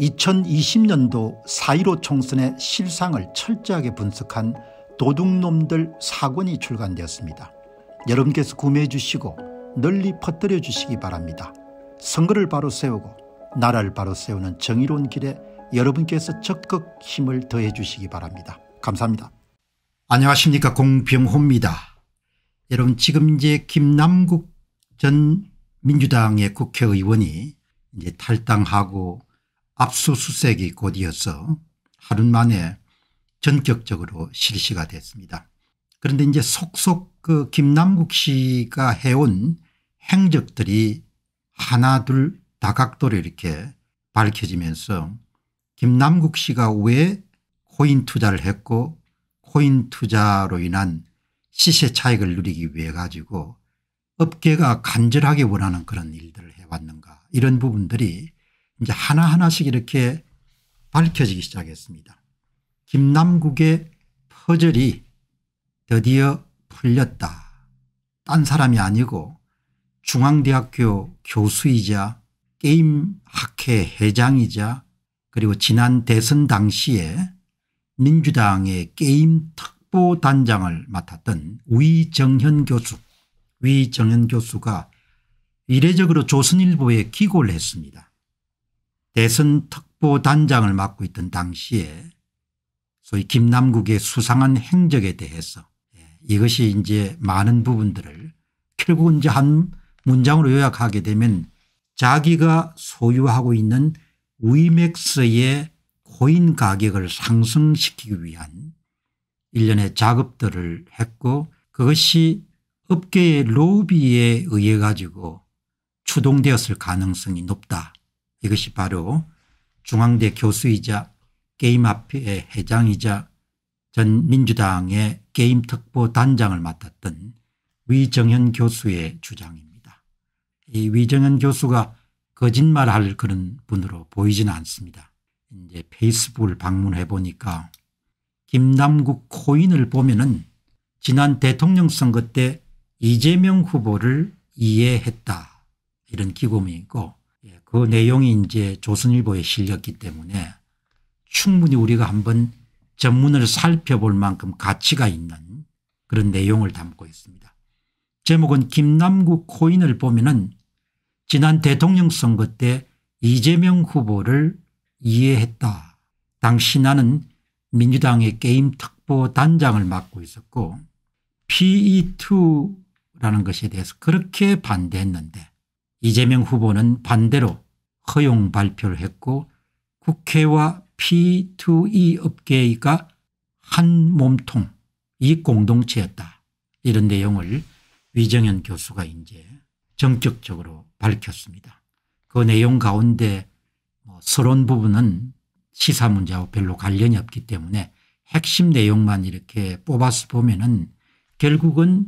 2020년도 4.15 총선의 실상을 철저하게 분석한 도둑놈들 사권이 출간되었습니다. 여러분께서 구매해 주시고 널리 퍼뜨려 주시기 바랍니다. 선거를 바로 세우고 나라를 바로 세우는 정의로운 길에 여러분께서 적극 힘을 더해 주시기 바랍니다. 감사합니다. 안녕하십니까 공병호입니다. 여러분 지금 이제 김남국 전 민주당의 국회의원이 이제 탈당하고 압수수색이 곧이어서 하루 만에 전격적으로 실시가 됐습니다. 그런데 이제 속속 그 김남국 씨가 해온 행적들이 하나 둘 다각도로 이렇게 밝혀지면서 김남국 씨가 왜 코인 투자를 했고 코인 투자로 인한 시세 차익을 누리기 위해 가지고 업계가 간절하게 원하는 그런 일들을 해왔는가 이런 부분들이 이제 하나하나씩 이렇게 밝혀지기 시작했습니다. 김남국의 퍼즐이 드디어 풀렸다. 딴 사람이 아니고 중앙대학교 교수이자 게임학회 회장이자 그리고 지난 대선 당시에 민주당의 게임 특보단장을 맡았던 위정현 교수 위정현 교수가 이례적으로 조선일보에 기고를 했습니다. 대선 특보단장을 맡고 있던 당시에 소위 김남국의 수상한 행적에 대해서 예, 이것이 이제 많은 부분들을 결국은 이제 한 문장으로 요약하게 되면 자기가 소유하고 있는 위맥스의 코인 가격을 상승시키기 위한 일련의 작업들을 했고 그것이 업계의 로비에 의해 가지고 추동되었을 가능성이 높다 이것이 바로 중앙대 교수이자 게임합회 회장이자 전 민주당의 게임특보 단장을 맡았던 위정현 교수의 주장입니다. 이 위정현 교수가 거짓말할 그런 분으로 보이지는 않습니다. 이제 페이스북을 방문해 보니까 김남국 코인을 보면은 지난 대통령 선거 때 이재명 후보를 이해했다 이런 기고문이고 그 내용이 이제 조선일보에 실렸기 때문에 충분히 우리가 한번 전문을 살펴볼 만큼 가치가 있는 그런 내용을 담고 있습니다. 제목은 김남국 코인을 보면은 지난 대통령 선거 때 이재명 후보를 이해했다. 당시 나는 민주당의 게임 특보 단장을 맡고 있었고 PE2라는 것에 대해서 그렇게 반대했는데 이재명 후보는 반대로 허용 발표를 했고 국회와 P2E 업계가 한 몸통 이 공동체였다 이런 내용을 위정현 교수가 이제 정적적으로 밝혔습니다. 그 내용 가운데 뭐 서론 부분은 시사 문제하 별로 관련이 없기 때문에 핵심 내용만 이렇게 뽑아서 보면 은 결국은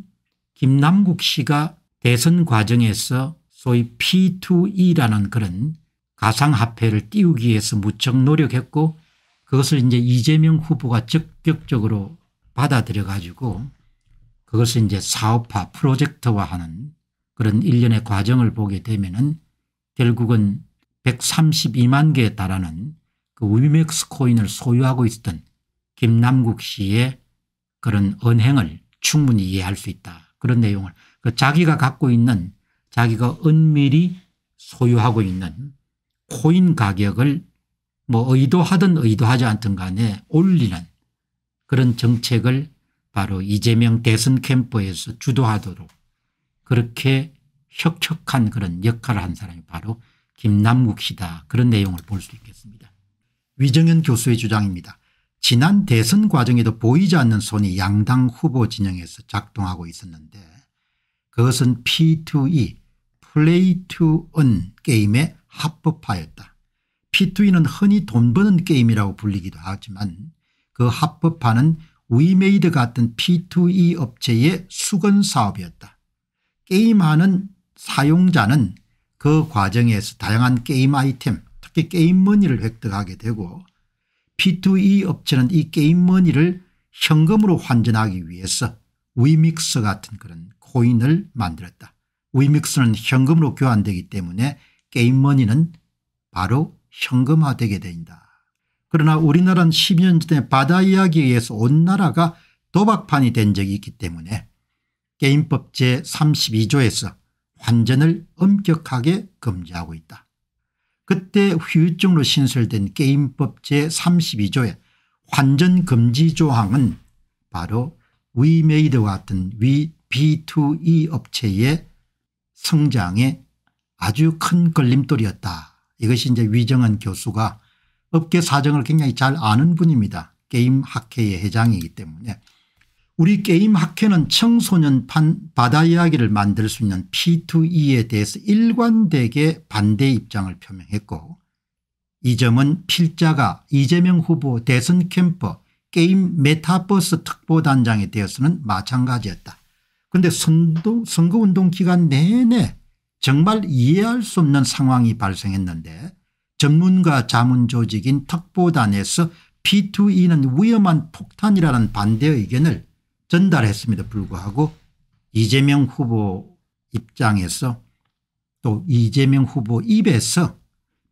김남국 씨가 대선 과정에서 소위 P2E라는 그런 가상화폐를 띄우기 위해서 무척 노력했고 그것을 이제 이재명 후보가 적극적으로 받아들여 가지고 그것을 이제 사업화 프로젝트화하는 그런 일련의 과정을 보게 되면은 결국은 132만 개에 달하는 그 위맥스 코인을 소유하고 있었던 김남국 씨의 그런 언행을 충분히 이해할 수 있다. 그런 내용을 그 자기가 갖고 있는 자기가 은밀히 소유하고 있는 코인 가격을 뭐 의도하든 의도하지 않든 간에 올리는 그런 정책을 바로 이재명 대선 캠프에서 주도하도록 그렇게 혁혁한 그런 역할을 한 사람이 바로 김남국 씨다 그런 내용을 볼 수 있겠습니다. 위정현 교수의 주장입니다. 지난 대선 과정에도 보이지 않는 손이 양당 후보 진영에서 작동하고 있었는데 그것은 P2E 플레이 투언 게임의 합법화했다. P2E는 흔히 돈 버는 게임이라고 불리기도 하지만 그 합법화는 위메이드 같은 P2E 업체의 수건 사업이었다. 게임하는 사용자는 그 과정에서 다양한 게임 아이템 특히 게임머니를 획득하게 되고 P2E 업체는 이 게임머니를 현금으로 환전하기 위해서 위믹스 같은 그런 코인을 만들었다. 위믹스는 현금으로 교환되기 때문에 게임머니는 바로 현금화되게 된다. 그러나 우리나라는 10년 전에 바다 이야기에 의해서 온 나라가 도박판이 된 적이 있기 때문에 게임법 제32조에서 환전을 엄격하게 금지하고 있다. 그때 후유증으로 신설된 게임법 제32조의 환전금지 조항은 바로 위메이드와 같은 위 B2E 업체의 성장에 아주 큰 걸림돌이었다. 이것이 이제 위정은 교수가 업계 사정을 굉장히 잘 아는 분입니다. 게임 학회의 회장이기 때문에. 우리 게임 학회는 청소년판 바다 이야기를 만들 수 있는 P2E에 대해서 일관되게 반대 입장을 표명했고 이 점은 필자가 이재명 후보 대선 캠퍼 게임 메타버스 특보단장에 대해서는 마찬가지였다. 그런데 선거운동 기간 내내 정말 이해할 수 없는 상황이 발생했는데 전문가 자문조직인 특보단에서 P2E는 위험한 폭탄이라는 반대 의견을 전달했습니다 불구하고 이재명 후보 입장에서 또 이재명 후보 입에서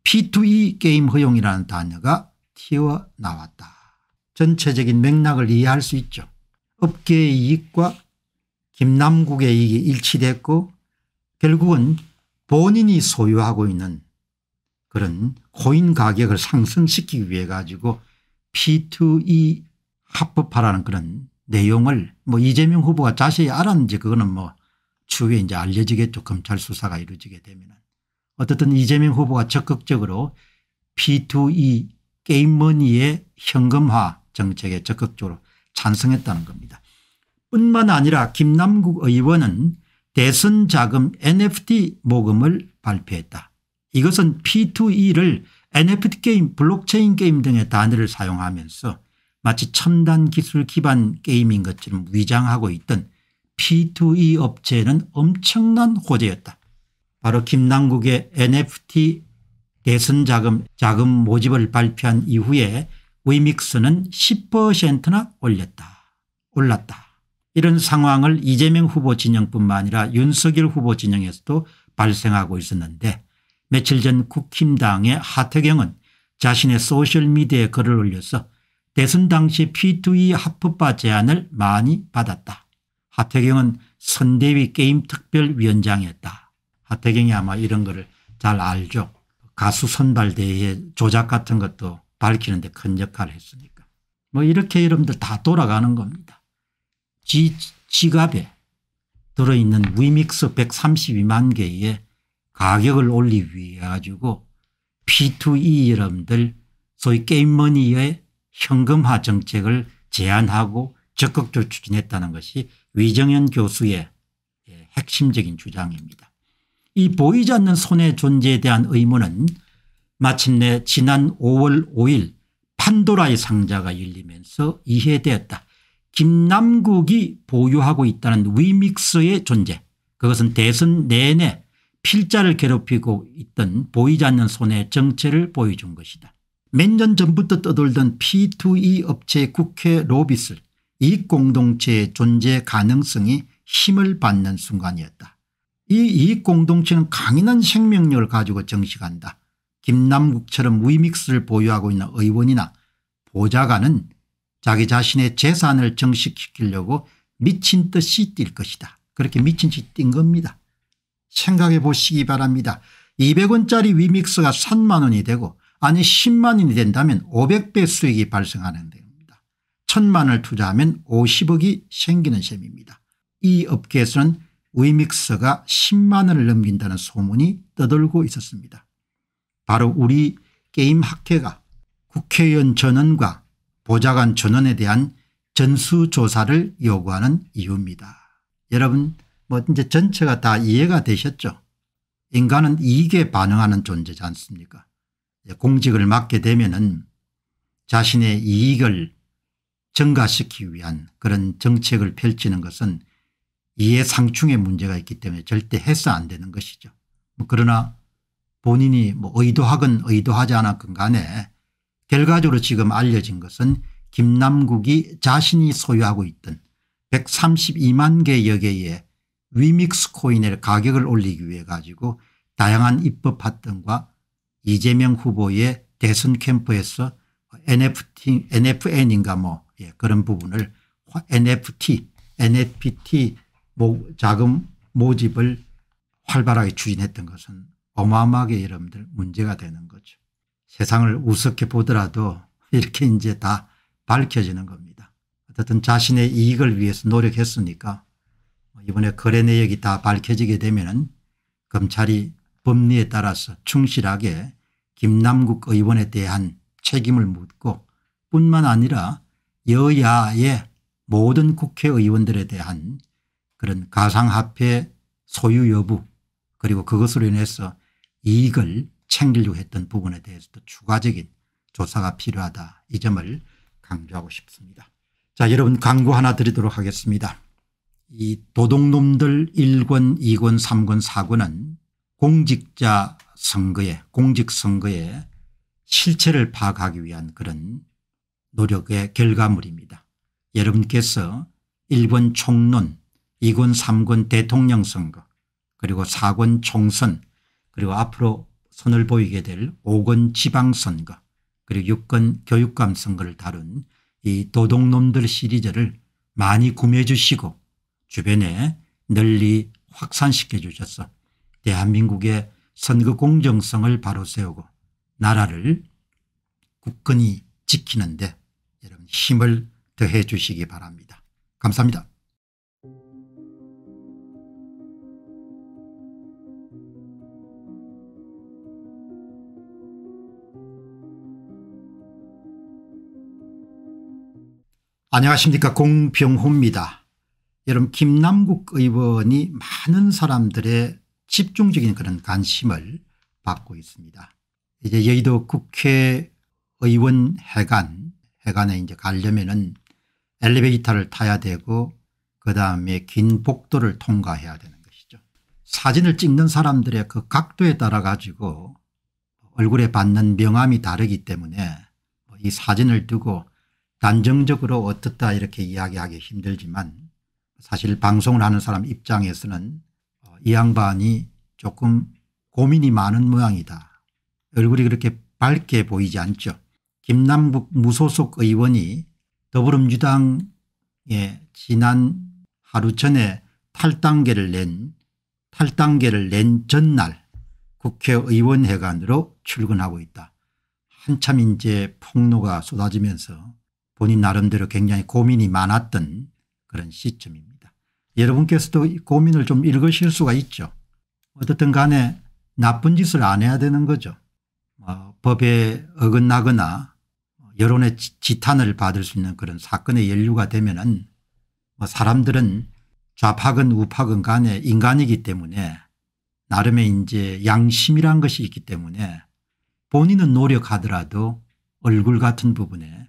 P2E 게임 허용이라는 단어가 튀어나왔다. 전체적인 맥락을 이해할 수 있죠. 업계의 이익과 김남국의 이익이 일치됐고 결국은 본인이 소유하고 있는 그런 코인 가격을 상승시키기 위해 가지고 P2E 합법화라는 그런 내용을 뭐 이재명 후보가 자세히 알았는지 그거는 뭐 추후에 이제 알려지겠죠. 검찰 수사가 이루어지게 되면. 어쨌든 이재명 후보가 적극적으로 P2E 게임머니의 현금화 정책에 적극적으로 찬성했다는 겁니다. 뿐만 아니라 김남국 의원은 대선 자금 NFT 모금을 발표했다. 이것은 P2E를 NFT 게임 블록체인 게임 등의 단어를 사용하면서 마치 첨단 기술 기반 게임인 것처럼 위장하고 있던 P2E 업체는 엄청난 호재였다. 바로 김남국의 NFT 대선 자금 자금 모집을 발표한 이후에 위믹스는 10%나 올렸다. 올랐다. 이런 상황을 이재명 후보 진영뿐만 아니라 윤석열 후보 진영에서도 발생하고 있었는데 며칠 전 국힘당의 하태경은 자신의 소셜미디어에 글을 올려서 대선 당시 P2E 합법화 제안을 많이 받았다. 하태경은 선대위 게임특별위원장이었다. 하태경이 아마 이런 거를 잘 알죠. 가수 선발대회 조작 같은 것도 밝히는 데큰 역할을 했으니까. 뭐 이렇게 여러분들 다 돌아가는 겁니다. 지, 지갑에 들어있는 위믹스 132만 개의 가격을 올리기 위해 가지고 P2E 여러분들 소위 게임머니의 현금화 정책을 제안하고 적극적으로 추진했다는 것이 위정현 교수의 예, 핵심적인 주장입니다. 이 보이지 않는 손해 존재에 대한 의문은 마침내 지난 5월 5일 판도라의 상자가 열리면서 이해되었다. 김남국이 보유하고 있다는 위믹스의 존재 그것은 대선 내내 필자를 괴롭히고 있던 보이지 않는 손의 정체를 보여준 것이다. 몇 년 전부터 떠돌던 P2E 업체 국회 로비슬 이공동체의 존재 가능성이 힘을 받는 순간이었다. 이 이익공동체는 강인한 생명력을 가지고 정식한다. 김남국처럼 위믹스를 보유하고 있는 의원이나 보좌관은 자기 자신의 재산을 정식시키려고 미친 듯이 뛸 것이다. 그렇게 미친 듯이 뛴 겁니다. 생각해 보시기 바랍니다. 200원짜리 위믹스가 3만 원이 되고 아니 10만 원이 된다면 500배 수익이 발생하는 겁니다. 1000만 원을 투자하면 50억이 생기는 셈입니다. 이 업계에서는 위믹스가 10만 원을 넘긴다는 소문이 떠돌고 있었습니다. 바로 우리 게임 학회가 국회의원 전원과 보좌관 전원에 대한 전수조사를 요구하는 이유입니다. 여러분 뭐 이제 전체가 다 이해가 되셨죠 인간은 이익에 반응하는 존재지 않습니까 공직을 맡게 되면 은 자신의 이익을 증가시키기 위한 그런 정책을 펼치는 것은 이해상충의 문제가 있기 때문에 절대 해서 안 되는 것이죠. 뭐 그러나 본인이 뭐 의도하건 의도하지 않았건 간에 결과적으로 지금 알려진 것은 김남국이 자신이 소유하고 있던 132만 개 여개의 위믹스 코인의 가격을 올리기 위해 가지고 다양한 입법 활동과 이재명 후보의 대선 캠프에서 NFT, NFN인가 뭐 예, 그런 부분을 NFT, NFT 모, 자금 모집을 활발하게 추진했던 것은 어마어마하게 여러분들 문제가 되는 거죠. 세상을 우습게 보더라도 이렇게 이제 다 밝혀지는 겁니다. 어쨌든 자신의 이익을 위해서 노력했으니까 이번에 거래 내역이 다 밝혀지게 되면 검찰이 법리에 따라서 충실하게 김남국 의원에 대한 책임을 묻고 뿐만 아니라 여야의 모든 국회의원들에 대한 그런 가상화폐 소유 여부 그리고 그것으로 인해서 이익을 챙기려고 했던 부분에 대해서도 추가적인 조사가 필요하다 이 점을 강조하고 싶습니다. 자 여러분 광고 하나 드리도록 하겠습니다. 이 도둑놈들 1권 2권 3권 4권은 공직자 선거에 공직선거에 실체를 파악하기 위한 그런 노력의 결과물입니다. 여러분께서 1권 총론 2권 3권 대통령 선거 그리고 4권 총선 그리고 앞으로 선을 보이게 될5건 지방선거 그리고 6건 교육감 선거를 다룬 이 도둑놈들 시리즈를 많이 구매해 주시고 주변에 널리 확산시켜 주셔서 대한민국의 선거 공정성을 바로 세우고 나라를 굳건히 지키는데 여러분 힘을 더해 주시기 바랍니다. 감사합니다. 안녕하십니까 공병호입니다. 여러분 김남국 의원이 많은 사람들의 집중적인 그런 관심을 받고 있습니다. 이제 여의도 국회의원 해관 해관에 이제 가려면은 엘리베이터를 타야 되고 그다음에 긴 복도를 통과해야 되는 것이죠. 사진을 찍는 사람들의 그 각도에 따라 가지고 얼굴에 받는 명암이 다르기 때문에 뭐 이 사진을 두고 단정적으로 어떻다 이렇게 이야기하기 힘들지만 사실 방송을 하는 사람 입장에서는 어, 이 양반이 조금 고민이 많은 모양이다. 얼굴이 그렇게 밝게 보이지 않죠. 김남북 무소속 의원이 더불어민주당에 지난 하루 전에 탈당계를 낸 탈당계를 낸 전날 국회의원회관으로 출근하고 있다. 한참 이제 폭로가 쏟아지면서 본인 나름대로 굉장히 고민이 많았던 그런 시점입니다. 여러분께서도 고민을 좀 읽으실 수가 있죠. 어떻든 간에 나쁜 짓을 안 해야 되는 거죠. 어, 법에 어긋나거나 여론의 지탄을 받을 수 있는 그런 사건의 연류가 되면 은뭐 사람들은 좌파건 우파건 간에 인간이기 때문에 나름의 이제 양심이란 것이 있기 때문에 본인은 노력하더라도 얼굴 같은 부분에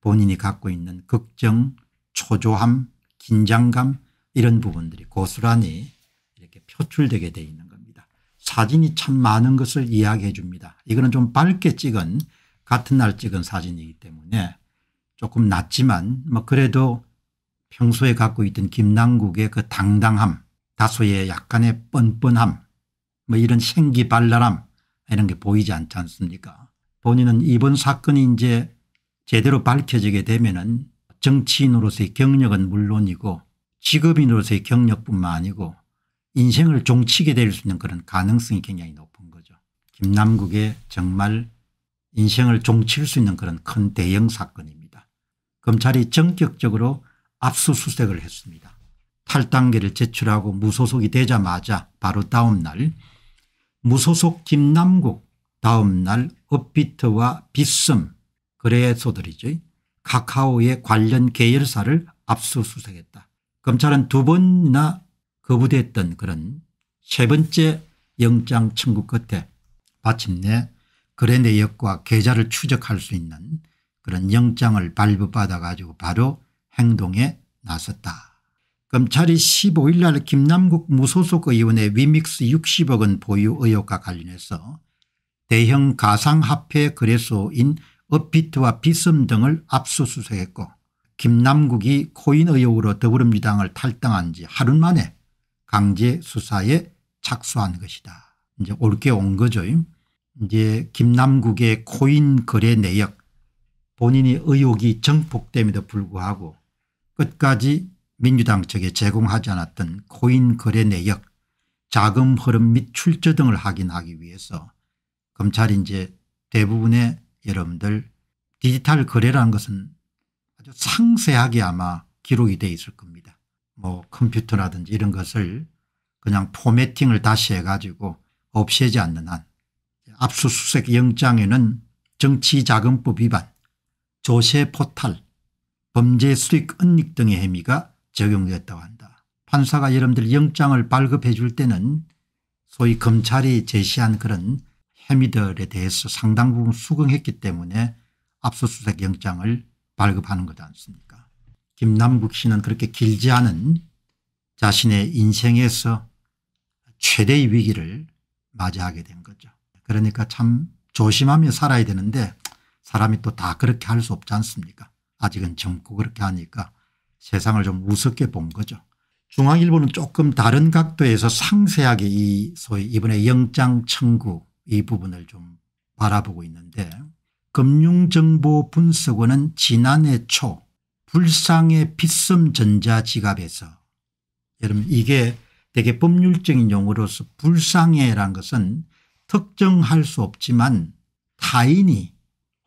본인이 갖고 있는 걱정, 초조함, 긴장감 이런 부분들이 고스란히 이렇게 표출되게 돼 있는 겁니다. 사진이 참 많은 것을 이야기해 줍니다. 이거는 좀 밝게 찍은 같은 날 찍은 사진이기 때문에 조금 낮지만 뭐 그래도 평소에 갖고 있던 김남국의 그 당당함 다소의 약간의 뻔뻔함 뭐 이런 생기발랄함 이런 게 보이지 않지 않습니까 본인은 이번 사건이 이제 제대로 밝혀지게 되면은 정치인으로서의 경력은 물론이고 직업인으로서의 경력뿐만 아니고 인생을 종치게 될 수 있는 그런 가능성이 굉장히 높은 거죠. 김남국의 정말 인생을 종칠 수 있는 그런 큰 대형 사건입니다. 검찰이 전격적으로 압수수색을 했습니다. 탈당계를 제출하고 무소속이 되자마자 바로 다음날 무소속 김남국 다음날 업비트와 빗썸 거래소들이죠. 카카오의 관련 계열사를 압수수색했다. 검찰은 두 번이나 거부됐던 그런 세 번째 영장 청구 끝에 마침내 거래 내역과 계좌를 추적할 수 있는 그런 영장을 발부받아 가지고 바로 행동에 나섰다. 검찰이 15일 날 김남국 무소속 의원의 위믹스 60억 원 보유 의혹과 관련해서 대형 가상화폐 거래소인 업비트와 비썸 등을 압수수색했고 김남국이 코인 의혹으로 더불어민주당을 탈당한 지 하루 만에 강제 수사에 착수한 것이다. 이제 올 게 온 거죠. 이제 김남국의 코인 거래 내역 본인이 의혹이 정폭됨에도 불구하고 끝까지 민주당 측에 제공하지 않았던 코인 거래 내역 자금 흐름 및 출처 등을 확인하기 위해서 검찰이 이제 대부분의 여러분들 디지털 거래라는 것은 아주 상세하게 아마 기록이 되어 있을 겁니다. 뭐 컴퓨터라든지 이런 것을 그냥 포매팅을 다시 해가지고 없애지 않는 한 압수수색 영장에는 정치자금법 위반, 조세 포탈, 범죄 수익 은닉 등의 혐의가 적용되었다고 한다. 판사가 여러분들 영장을 발급해 줄 때는 소위 검찰이 제시한 그런 혐의들에 대해서 상당 부분 수긍했기 때문에 압수수색영장을 발급하는 것 않습니까 김남국 씨는 그렇게 길지 않은 자신의 인생에서 최대의 위기를 맞이하게 된 거죠. 그러니까 참 조심하며 살아야 되는데 사람이 또 다 그렇게 할 수 없지 않습니까 아직은 젊고 그렇게 하니까 세상을 좀 우습게 본 거죠. 중앙일보는 조금 다른 각도에서 상세하게 이 소위 이번에 영장 청구 이 부분을 좀 바라보고 있는데 금융정보분석원은 지난해 초 불상의 빗썸 전자지갑에서 여러분 이게 되게 법률적인 용어로서 불상해란 것은 특정할 수 없지만 타인이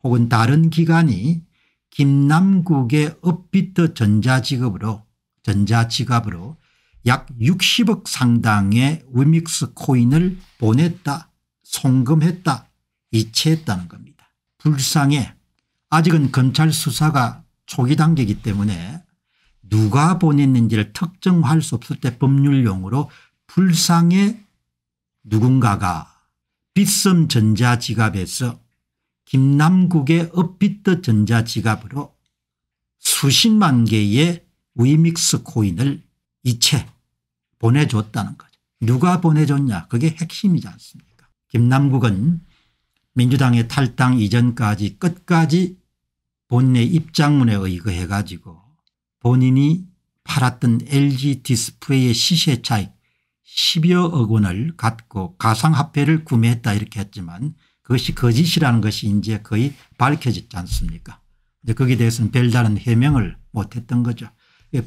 혹은 다른 기관이 김남국의 업비트 전자지갑으로 전자지갑으로 약 60억 상당의 위믹스 코인을 보냈다 송금했다 이체했다는 겁니다. 불쌍해 아직은 검찰 수사가 초기 단계이기 때문에 누가 보냈는지를 특정할 수 없을 때 법률용어로 불상의 누군가가 빗썸 전자지갑에서 김남국의 업비트 전자지갑으로 수십만 개의 위믹스 코인을 이체 보내줬다는 거죠. 누가 보내줬냐 그게 핵심이지 않습니까 김남국은 민주당의 탈당 이전까지 끝까지 본인의 입장문에 의거해 가지고 본인이 팔았던 LG 디스플레이의 시세 차익 10여억 원을 갖고 가상화폐를 구매했다 이렇게 했지만 그것이 거짓이라는 것이 이제 거의 밝혀졌지 않습니까 근데 거기에 대해서는 별다른 해명을 못했던 거죠.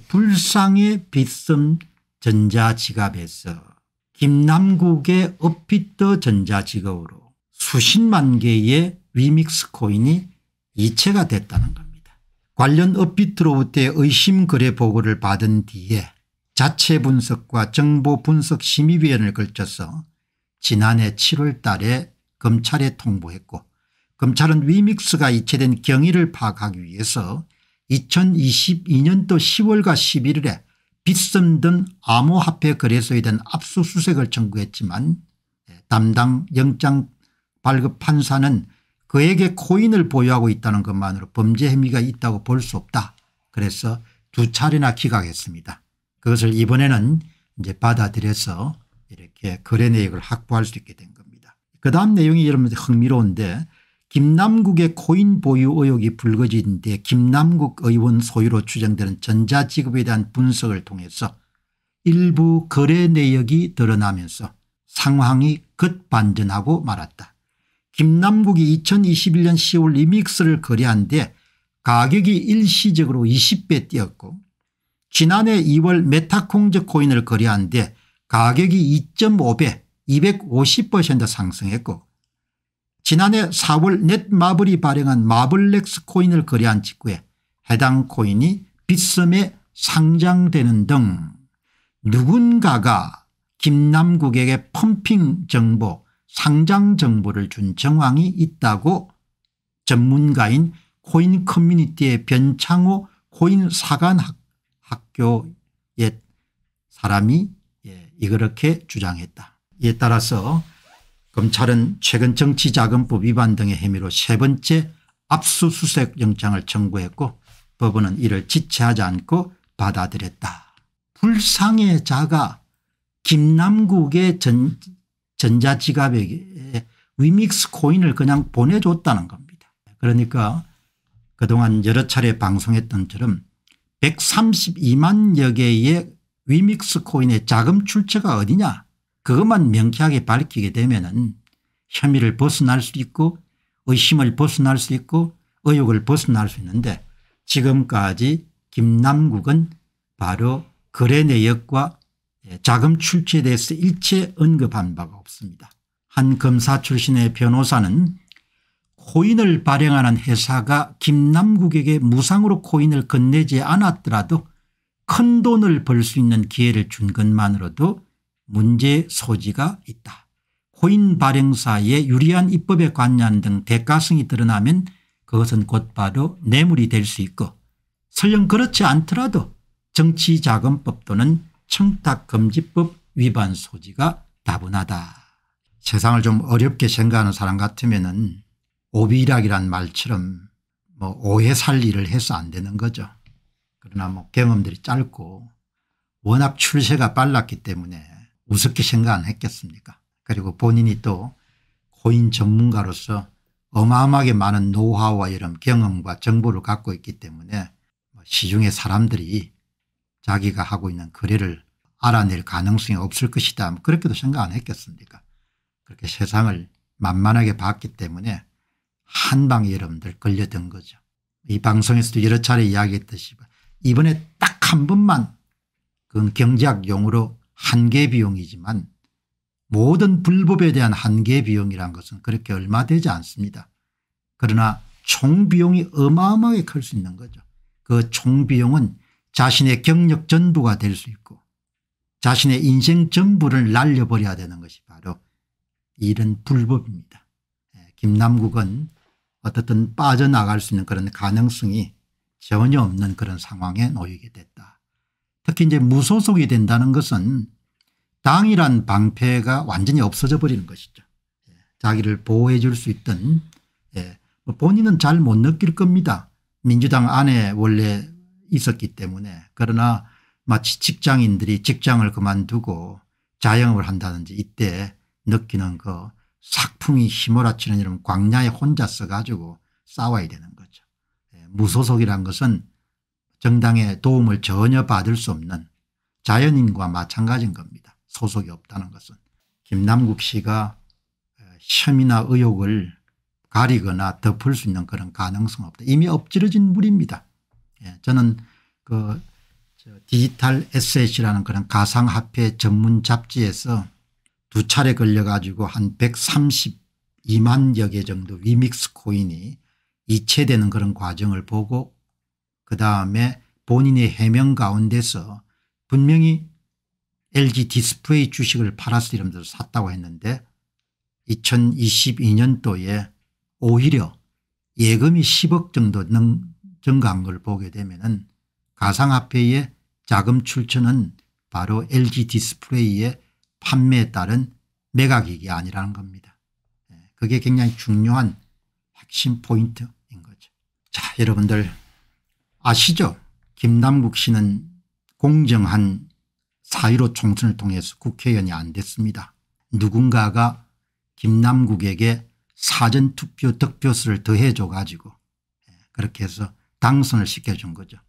불상의 빗썸 전자지갑에서 김남국의 업비터 전자직업으로 수십만 개의 위믹스 코인이 이체가 됐다는 겁니다. 관련 업비트로부터의 의심 거래 보고를 받은 뒤에 자체 분석과 정보 분석 심의위원을 걸쳐서 지난해 7월 달에 검찰에 통보했고 검찰은 위믹스가 이체된 경위를 파악하기 위해서 2022년도 10월과 11일에 빚을 든 암호화폐 거래소에 대한 압수수색을 청구했지만 예, 담당 영장 발급 판사는 그에게 코인을 보유하고 있다는 것만으로 범죄 혐의가 있다고 볼 수 없다. 그래서 두 차례나 기각했습니다. 그것을 이번에는 이제 받아들여서 이렇게 거래 내역을 확보할 수 있게 된 겁니다. 그 다음 내용이 여러분 들 흥미로운데 김남국의 코인 보유 의혹이 불거진 뒤 김남국 의원 소유로 추정되는 전자지급에 대한 분석을 통해서 일부 거래 내역이 드러나면서 상황이 급반전하고 말았다. 김남국이 2021년 10월 리믹스를 거래한 데 가격이 일시적으로 20배 뛰었고 지난해 2월 메타콩즈 코인을 거래한 데 가격이 2.5배 250% 상승했고 지난해 4월 넷마블이 발행한 마블렉스 코인을 거래한 직후에 해당 코인이 빗썸에 상장되는 등 누군가가 김남국에게 펌핑 정보 상장 정보를 준 정황이 있다고 전문가인 코인 커뮤니티의 변창호 코인 사관학교의 사람이 예, 이렇게 주장했다. 이에 따라서 검찰은 최근 정치자금법 위반 등의 혐의로 세 번째 압수수색 영장을 청구했고 법원은 이를 지체하지 않고 받아들였다. 불상의 자가 김남국의 전, 전자지갑에 위믹스 코인을 그냥 보내줬다는 겁니다. 그러니까 그동안 여러 차례 방송했던 처럼 132만여 개의 위믹스 코인의 자금 출처가 어디냐 그것만 명쾌하게 밝히게 되면은 혐의를 벗어날 수 있고 의심을 벗어날 수 있고 의혹을 벗어날 수 있는데 지금까지 김남국은 바로 거래 내역과 예, 자금 출처에 대해서 일체 언급한 바가 없습니다. 한 검사 출신의 변호사는 코인을 발행하는 회사가 김남국에게 무상으로 코인을 건네지 않았더라도 큰 돈을 벌 수 있는 기회를 준 것만으로도 문제 소지가 있다. 코인 발행사의 유리한 입법에 관여한 등 대가성이 드러나면 그것은 곧바로 뇌물이 될 수 있고 설령 그렇지 않더라도 정치자금법 또는 청탁금지법 위반 소지가 다분하다. 세상을 좀 어렵게 생각하는 사람 같으면 은 오비락이란 말처럼 뭐 오해 살리를 해서 안 되는 거죠. 그러나 뭐 경험들이 짧고 워낙 출세가 빨랐기 때문에 우습게 생각 안 했겠습니까 그리고 본인이 또 코인 전문가로서 어마어마하게 많은 노하우와 이런 경험과 정보를 갖고 있기 때문에 뭐 시중의 사람들이 자기가 하고 있는 거래를 알아낼 가능성이 없을 것이다 뭐 그렇게도 생각 안 했겠습니까 그렇게 세상을 만만하게 봤기 때문에 한방에 여러분들 걸려든 거죠. 이 방송에서도 여러 차례 이야기했듯이 이번에 딱 한 번만 그건 경제학 용어로 한계 비용이지만 모든 불법에 대한 한계 비용이란 것은 그렇게 얼마 되지 않습니다. 그러나 총비용이 어마어마하게 클 수 있는 거죠. 그 총비용은 자신의 경력 전부가 될 수 있고 자신의 인생 전부를 날려버려야 되는 것이 바로 이런 불법입니다. 예, 김남국은 어떻든 빠져나갈 수 있는 그런 가능성이 전혀 없는 그런 상황에 놓이게 됐다. 특히 이제 무소속이 된다는 것은 당이란 방패가 완전히 없어져 버리는 것이죠. 예, 자기를 보호해 줄 수 있던 예, 뭐 본인은 잘 못 느낄 겁니다. 민주당 안에 원래 있었기 때문에 그러나 마치 직장인들이 직장을 그만두고 자영업을 한다든지 이때 느끼는 그 삭풍이 휘몰아치는 이런 광야에 혼자 써가지고 싸워야 되는 거죠. 예, 무소속이란 것은 정당의 도움을 전혀 받을 수 없는 자연인과 마찬가지인 겁니다. 소속이 없다는 것은. 김남국 씨가 혐의나 의혹을 가리거나 덮을 수 있는 그런 가능성 없다. 이미 엎질러진 물입니다. 예, 저는 그 디지털 에셋이라는 그런 가상화폐 전문 잡지에서 두 차례 걸려 가지고 한 132만여 개 정도 위믹스 코인이 이체되는 그런 과정을 보고 그 다음에 본인의 해명 가운데서 분명히 LG 디스플레이 주식을 팔아서 이름들 샀다고 했는데 2022년도에 오히려 예금이 10억 정도 증가한 걸 보게 되면 은 가상화폐의 자금 출처는 바로 LG 디스플레이의 판매에 따른 매각이이 아니라는 겁니다. 예, 그게 굉장히 중요한 핵심 포인트인 거죠. 자 여러분들 아시죠 김남국 씨는 공정한 사1로 총선을 통해서 국회의원이 안 됐습니다. 누군가가 김남국에게 사전투표 득표수를 더해줘 가지고 예, 그렇게 해서 당선을 시켜준 거죠.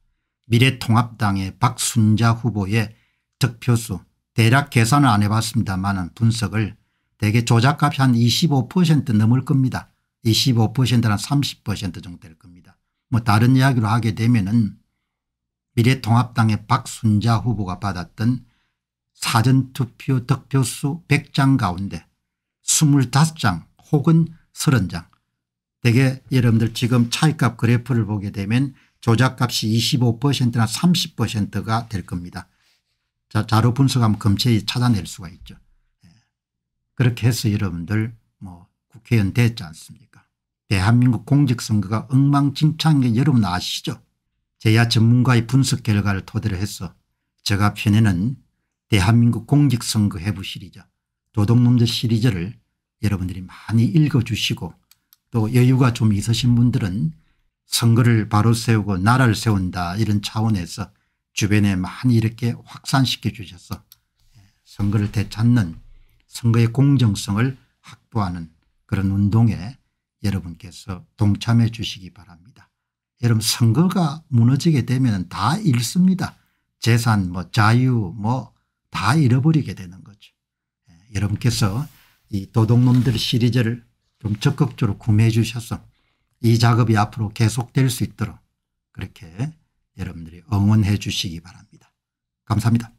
미래통합당의 박순자 후보의 득표수 대략 계산을 안 해봤습니다만 분석을 대개 조작값이 한 25% 넘을 겁니다. 25%나 30% 정도 될 겁니다. 뭐 다른 이야기로 하게 되면은 미래통합당의 박순자 후보가 받았던 사전투표 득표수 100장 가운데 25장 혹은 30장 대개 여러분들 지금 차이값 그래프를 보게 되면 조작값이 25%나 30%가 될 겁니다. 자, 자료 분석하면 검찰이 찾아낼 수가 있죠. 예. 그렇게 해서 여러분들 뭐 국회의원 됐지 않습니까 대한민국 공직선거가 엉망진창인 게 여러분 아시죠? 제야 전문가의 분석 결과를 토대로 해서 제가 편에는 대한민국 공직선거 해부 시리즈 도둑놈들 시리즈를 여러분들이 많이 읽어주시고 또 여유가 좀 있으신 분들은 선거를 바로 세우고 나라를 세운다 이런 차원에서 주변에 많이 이렇게 확산시켜 주셔서 선거를 되찾는 선거의 공정성을 확보하는 그런 운동에 여러분께서 동참해 주시기 바랍니다. 여러분 선거가 무너지게 되면 다 잃습니다. 재산 뭐 자유 뭐 다 잃어버리게 되는 거죠. 예, 여러분께서 이 도둑놈들 시리즈를 좀 적극적으로 구매해 주셔서 이 작업이 앞으로 계속될 수 있도록 그렇게 여러분들이 응원해 주시기 바랍니다. 감사합니다.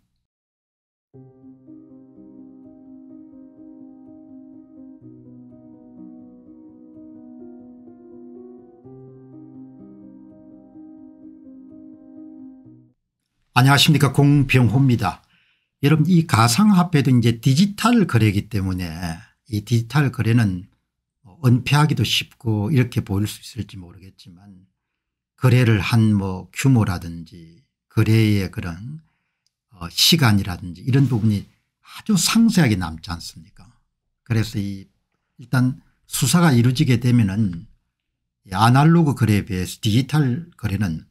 안녕하십니까 공병호입니다. 여러분 이 가상화폐도 이제 디지털 거래이기 때문에 이 디지털 거래는 은폐하기도 쉽고 이렇게 보일 수 있을지 모르겠지만 거래를 한 뭐 규모라든지 거래의 그런 어, 시간이라든지 이런 부분이 아주 상세하게 남지 않습니까 그래서 이 일단 수사가 이루어지게 되면은 아날로그 거래에 비해서 디지털 거래는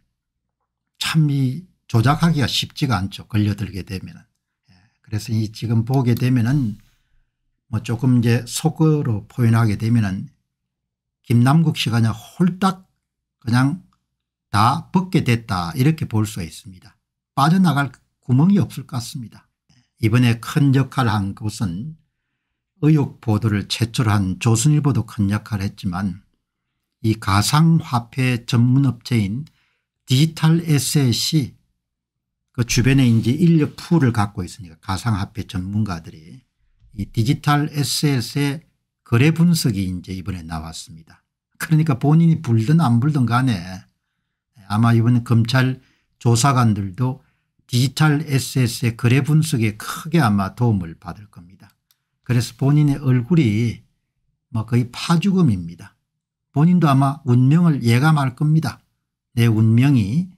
참이 조작하기가 쉽지가 않죠. 걸려들게 되면은. 예, 그래서 이 지금 보게 되면은 뭐 조금 이제 속으로 표현하게 되면은 김남국 씨가 그냥 홀딱 그냥 다 벗게 됐다 이렇게 볼 수 있습니다. 빠져나갈 구멍이 없을 것 같습니다. 예, 이번에 큰 역할을 한 것은 의혹 보도를 제출한 조선일보도 큰 역할을 했지만 이 가상화폐 전문업체인 디지털 에셋이 그 주변에 이제 인력 풀을 갖고 있으니까 가상화폐 전문가들이 이 디지털 에 s 의 거래 분석이 이제 이번에 나왔습니다. 그러니까 본인이 불든 안 불든 간에 아마 이번 에 검찰 조사관들도 디지털 에 s 의 거래 분석에 크게 아마 도움을 받을 겁니다. 그래서 본인의 얼굴이 뭐 거의 파죽음입니다. 본인도 아마 운명을 예감할 겁니다. 내 운명이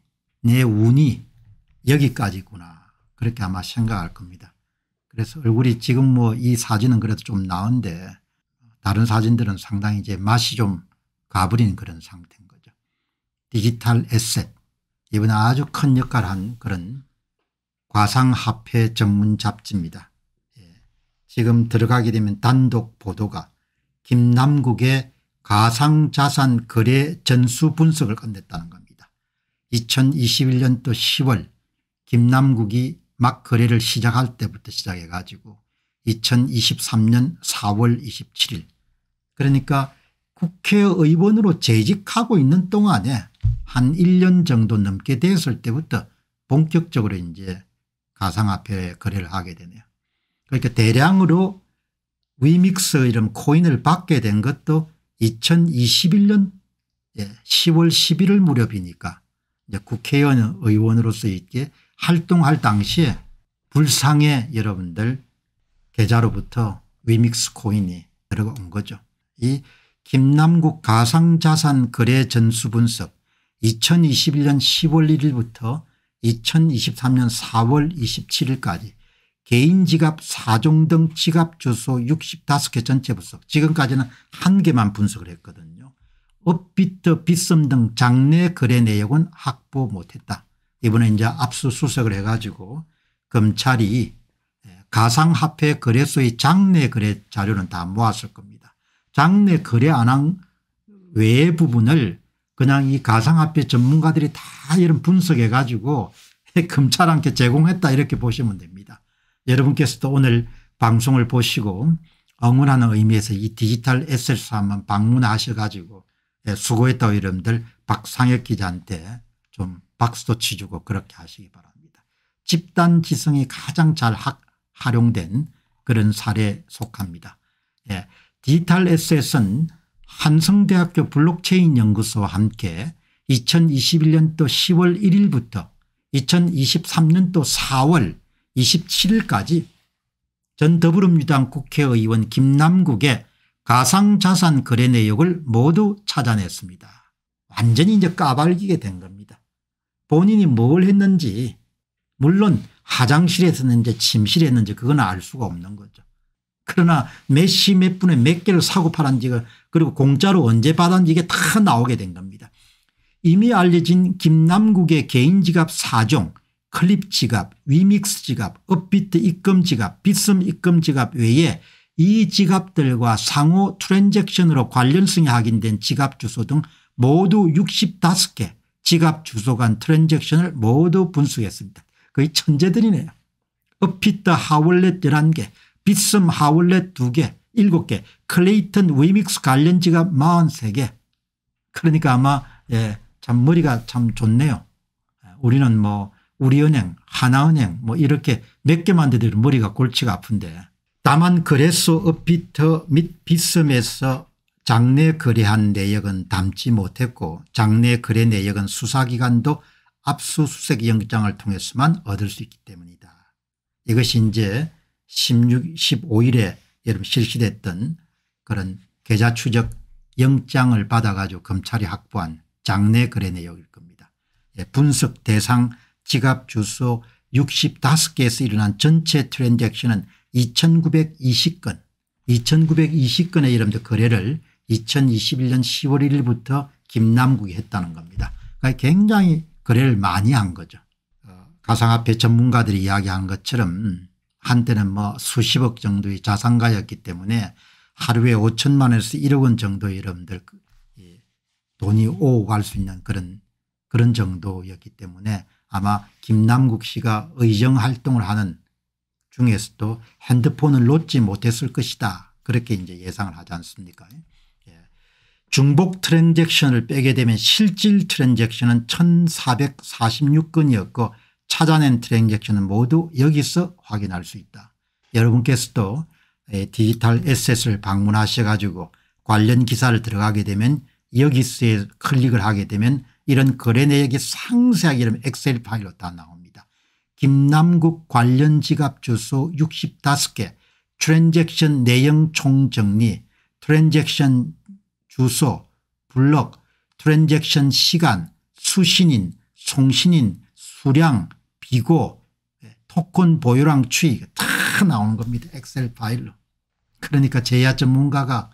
내 운이 여기까지구나 그렇게 아마 생각할 겁니다. 그래서 얼굴이 지금 뭐 이 사진은 그래도 좀 나은데 다른 사진들은 상당히 이제 맛이 좀 가버린 그런 상태인 거죠. 디지털 에셋 이번에 아주 큰 역할한 을 그런 과상화폐 전문 잡지입니다. 예. 지금 들어가게 되면 단독 보도가 김남국의 가상자산 거래 전수 분석을 건넸다는 겁니다. 2021년도 10월 김남국이 막 거래를 시작할 때부터 시작해 가지고 2023년 4월 27일 그러니까 국회의원으로 재직하고 있는 동안에 한 1년 정도 넘게 됐을 때부터 본격적으로 이제 가상화폐 거래를 하게 되네요. 그러니까 대량으로 위믹스 이런 코인을 받게 된 것도 2021년 10월 11일 무렵이니까 이제 국회의원으로서 있게 활동할 당시에 불상의 여러분들 계좌로부터 위믹스 코인이 들어온 거죠. 이 김남국 가상자산 거래 전수 분석 2021년 10월 1일부터 2023년 4월 27일까지 개인 지갑 4종 등 지갑 주소 65개 전체 분석 지금까지는 한 개만 분석을 했거든요. 업비트 빗썸 등 장내 거래 내역은 확보 못했다. 이번에 이제 압수수색을 해가지고 검찰이 예, 가상화폐 거래소의 장내 거래 자료는 다 모았을 겁니다. 장내 거래 안 한 외의 부분을 그냥 이 가상화폐 전문가들이 다 이런 분석해 가지고 검찰한테 제공했다 이렇게 보시면 됩니다. 여러분께서도 오늘 방송을 보시고 응원하는 의미에서 이 디지털 에셋스 한번 방문하셔 가지고 예, 수고했다고 여러분들 박상혁 기자한테 좀 박수도 치주고 그렇게 하시기 바랍니다. 집단 지성이 가장 잘 하, 활용된 그런 사례에 속합니다. 예, 디지털 에셋는 한성대학교 블록체인 연구소와 함께 2021년도 10월 1일부터 2023년도 4월 27일까지 전 더불어민주당 국회의원 김남국의 가상자산 거래 내역을 모두 찾아냈습니다. 완전히 이제 까발기게 된 겁니다. 본인이 뭘 했는지 물론 화장실에서는지 침실했는지 그건 알 수가 없는 거죠. 그러나 몇 시 몇 분에 몇 개를 사고 팔았는지 그리고 공짜로 언제 받았는지 이게 다 나오게 된 겁니다. 이미 알려진 김남국의 개인 지갑 4종 클립 지갑 위믹스 지갑 업비트 입금 지갑 빗음 입금 지갑 외에 이 지갑들과 상호 트랜잭션으로 관련성이 확인된 지갑 주소 등 모두 65개 지갑 주소 간 트랜잭션을 모두 분석했습니다. 거의 천재들이네요. 어피타 하월렛 11개, 빗섬 하월렛 2개, 7개, 클레이턴 위믹스 관련 지갑 43개. 그러니까 아마 예, 참 머리가 참 좋네요. 우리는 뭐 우리은행, 하나은행 뭐 이렇게 몇 개만 되더라도 머리가 골치가 아픈데 다만 그래서 어피터 및 빗섬에서 장례 거래한 내역은 담지 못했고 장례 거래 내역은 수사기관도 압수수색 영장을 통해서만 얻을 수 있기 때문이다. 이것이 이제 16, 15일에 여러분 실시됐던 그런 계좌 추적 영장을 받아가지고 검찰이 확보한 장례 거래 내역일 겁니다. 예, 분석 대상 지갑 주소 65개에서 일어난 전체 트랜잭션은 2920건 2920건의 이름들 거래를 2021년 10월 1일부터 김남국이 했다는 겁니다. 그러니까 굉장히 거래를 많이 한 거죠. 어, 가상화폐 전문가들이 이야기한 것처럼 한때는 뭐 수십억 정도의 자산가였기 때문에 하루에 5천만 원에서 1억 원정도 여러분들 그, 돈이 오고 갈수 있는 그런 그런 정도였기 때문에 아마 김남국 씨가 의정 활동을 하는 중에서도 핸드폰을 놓지 못했을 것이다. 그렇게 이제 예상을 하지 않습니까 중복 트랜잭션을 빼게 되면 실질 트랜잭션은 1446건이었고 찾아낸 트랜잭션은 모두 여기서 확인할 수 있다. 여러분께서도 디지털 에셋을 방문하셔 가지고 관련 기사를 들어가게 되면 여기서 클릭을 하게 되면 이런 거래 내역이 상세하게 이런 엑셀 파일로 다 나옵니다. 김남국 관련 지갑 주소 65개 트랜잭션 내용 총정리 트랜잭션 주소, 블록, 트랜잭션 시간, 수신인, 송신인, 수량, 비고, 예, 토큰 보유량 추이 다 나오는 겁니다. 엑셀 파일로. 그러니까 제야 전문가가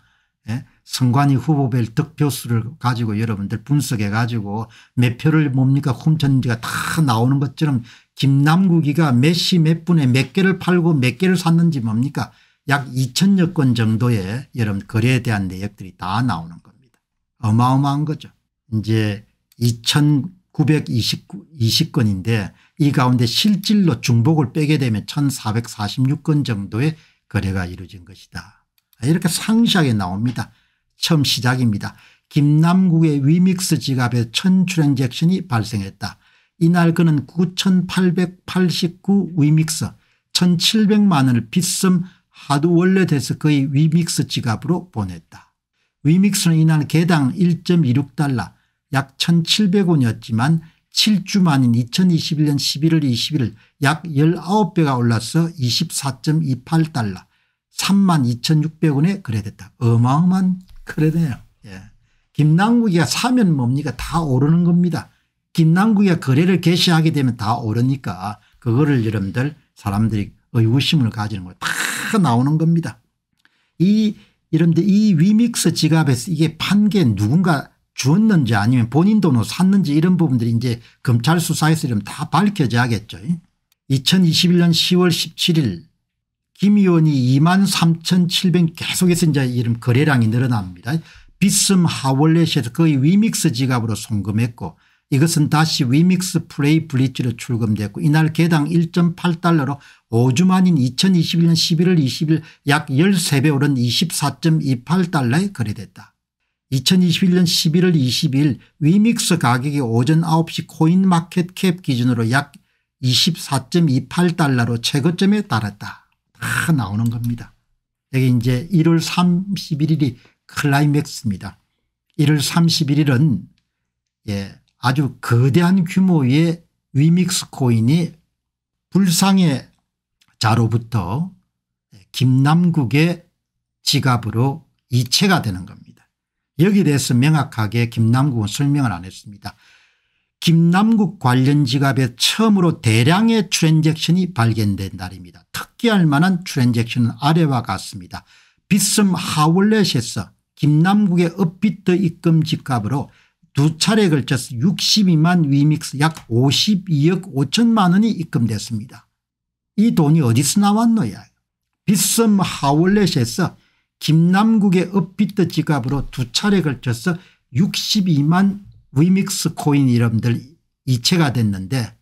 예, 선관위 후보별 득표수를 가지고 여러분들 분석해 가지고 몇 표를 뭡니까 훔쳤는지가 다 나오는 것처럼 김남국이가 몇 시 몇 분에 몇 개를 팔고 몇 개를 샀는지 뭡니까 약 2천여 건 정도의 여러분 거래에 대한 내역들이 다 나오는 겁니다. 어마어마한 거죠. 이제 2,920건인데 이 가운데 실질로 중복을 빼게 되면 1,446건 정도의 거래가 이루어진 것이다. 이렇게 상시하게 나옵니다. 처음 시작입니다. 김남국의 위믹스 지갑에 천출행잭션이 발생했다. 이날 그는 9,889 위믹스 1,700만 원을 빚음 하드 원래 돼서 거의 위믹스 지갑으로 보냈다. 위믹스는 이날 개당 1.26달러 약 1700원이었지만 7주 만인 2021년 11월 21일 약 19배가 올라서 24.28달러 32,600원에 거래됐다. 어마어마한 거래네요. 예. 김남국이가 사면 뭡니까 다 오르는 겁니다. 김남국이가 거래를 개시하게 되면 다 오르니까 그거를 여러분들 사람들이 의구심을 가지는 거예요. 다 나오는 겁니다. 이 이런데 이 위믹스 지갑에서 이게 판 게 누군가 주었는지 아니면 본인 돈으로 샀는지 이런 부분들이 이제 검찰 수사에서 이러면 다 밝혀져야겠죠. 2021년 10월 17일 김 의원이 2만 3,700 계속해서 이제 이런 거래량이 늘어납니다. 비슴 하월렛에서 거의 위믹스 지갑으로 송금했고 이것은 다시 위믹스 프레이 블리츠로 출금됐고 이날 개당 1.8달러로 5주 만인 2021년 11월 20일 약 13배 오른 24.28달러에 거래됐다. 2021년 11월 20일 위믹스 가격이 오전 9시 코인마켓캡 기준으로 약 24.28달러로 최고점에 달했다. 다 나오는 겁니다. 이게 이제 1월 31일이 클라이맥스입니다. 1월 31일은 예, 아주 거대한 규모의 위믹스 코인이 불상의 자로부터 김남국의 지갑으로 이체가 되는 겁니다. 여기에 대해서 명확하게 김남국은 설명을 안 했습니다. 김남국 관련 지갑에 처음으로 대량의 트랜잭션이 발견된 날입니다. 특기할 만한 트랜잭션은 아래와 같습니다. 비썸 하울렛에서 김남국의 업비트 입금 집값으로 두 차례에 걸쳐서 62만 위믹스 약 52억 5천만 원이 입금됐습니다. 이 돈이 어디서 나왔노야. 빗섬 하월렛에서 김남국의 업비트 지갑으로 두 차례 걸쳐서 62만 위믹스 코인 이름들 이체가 됐는데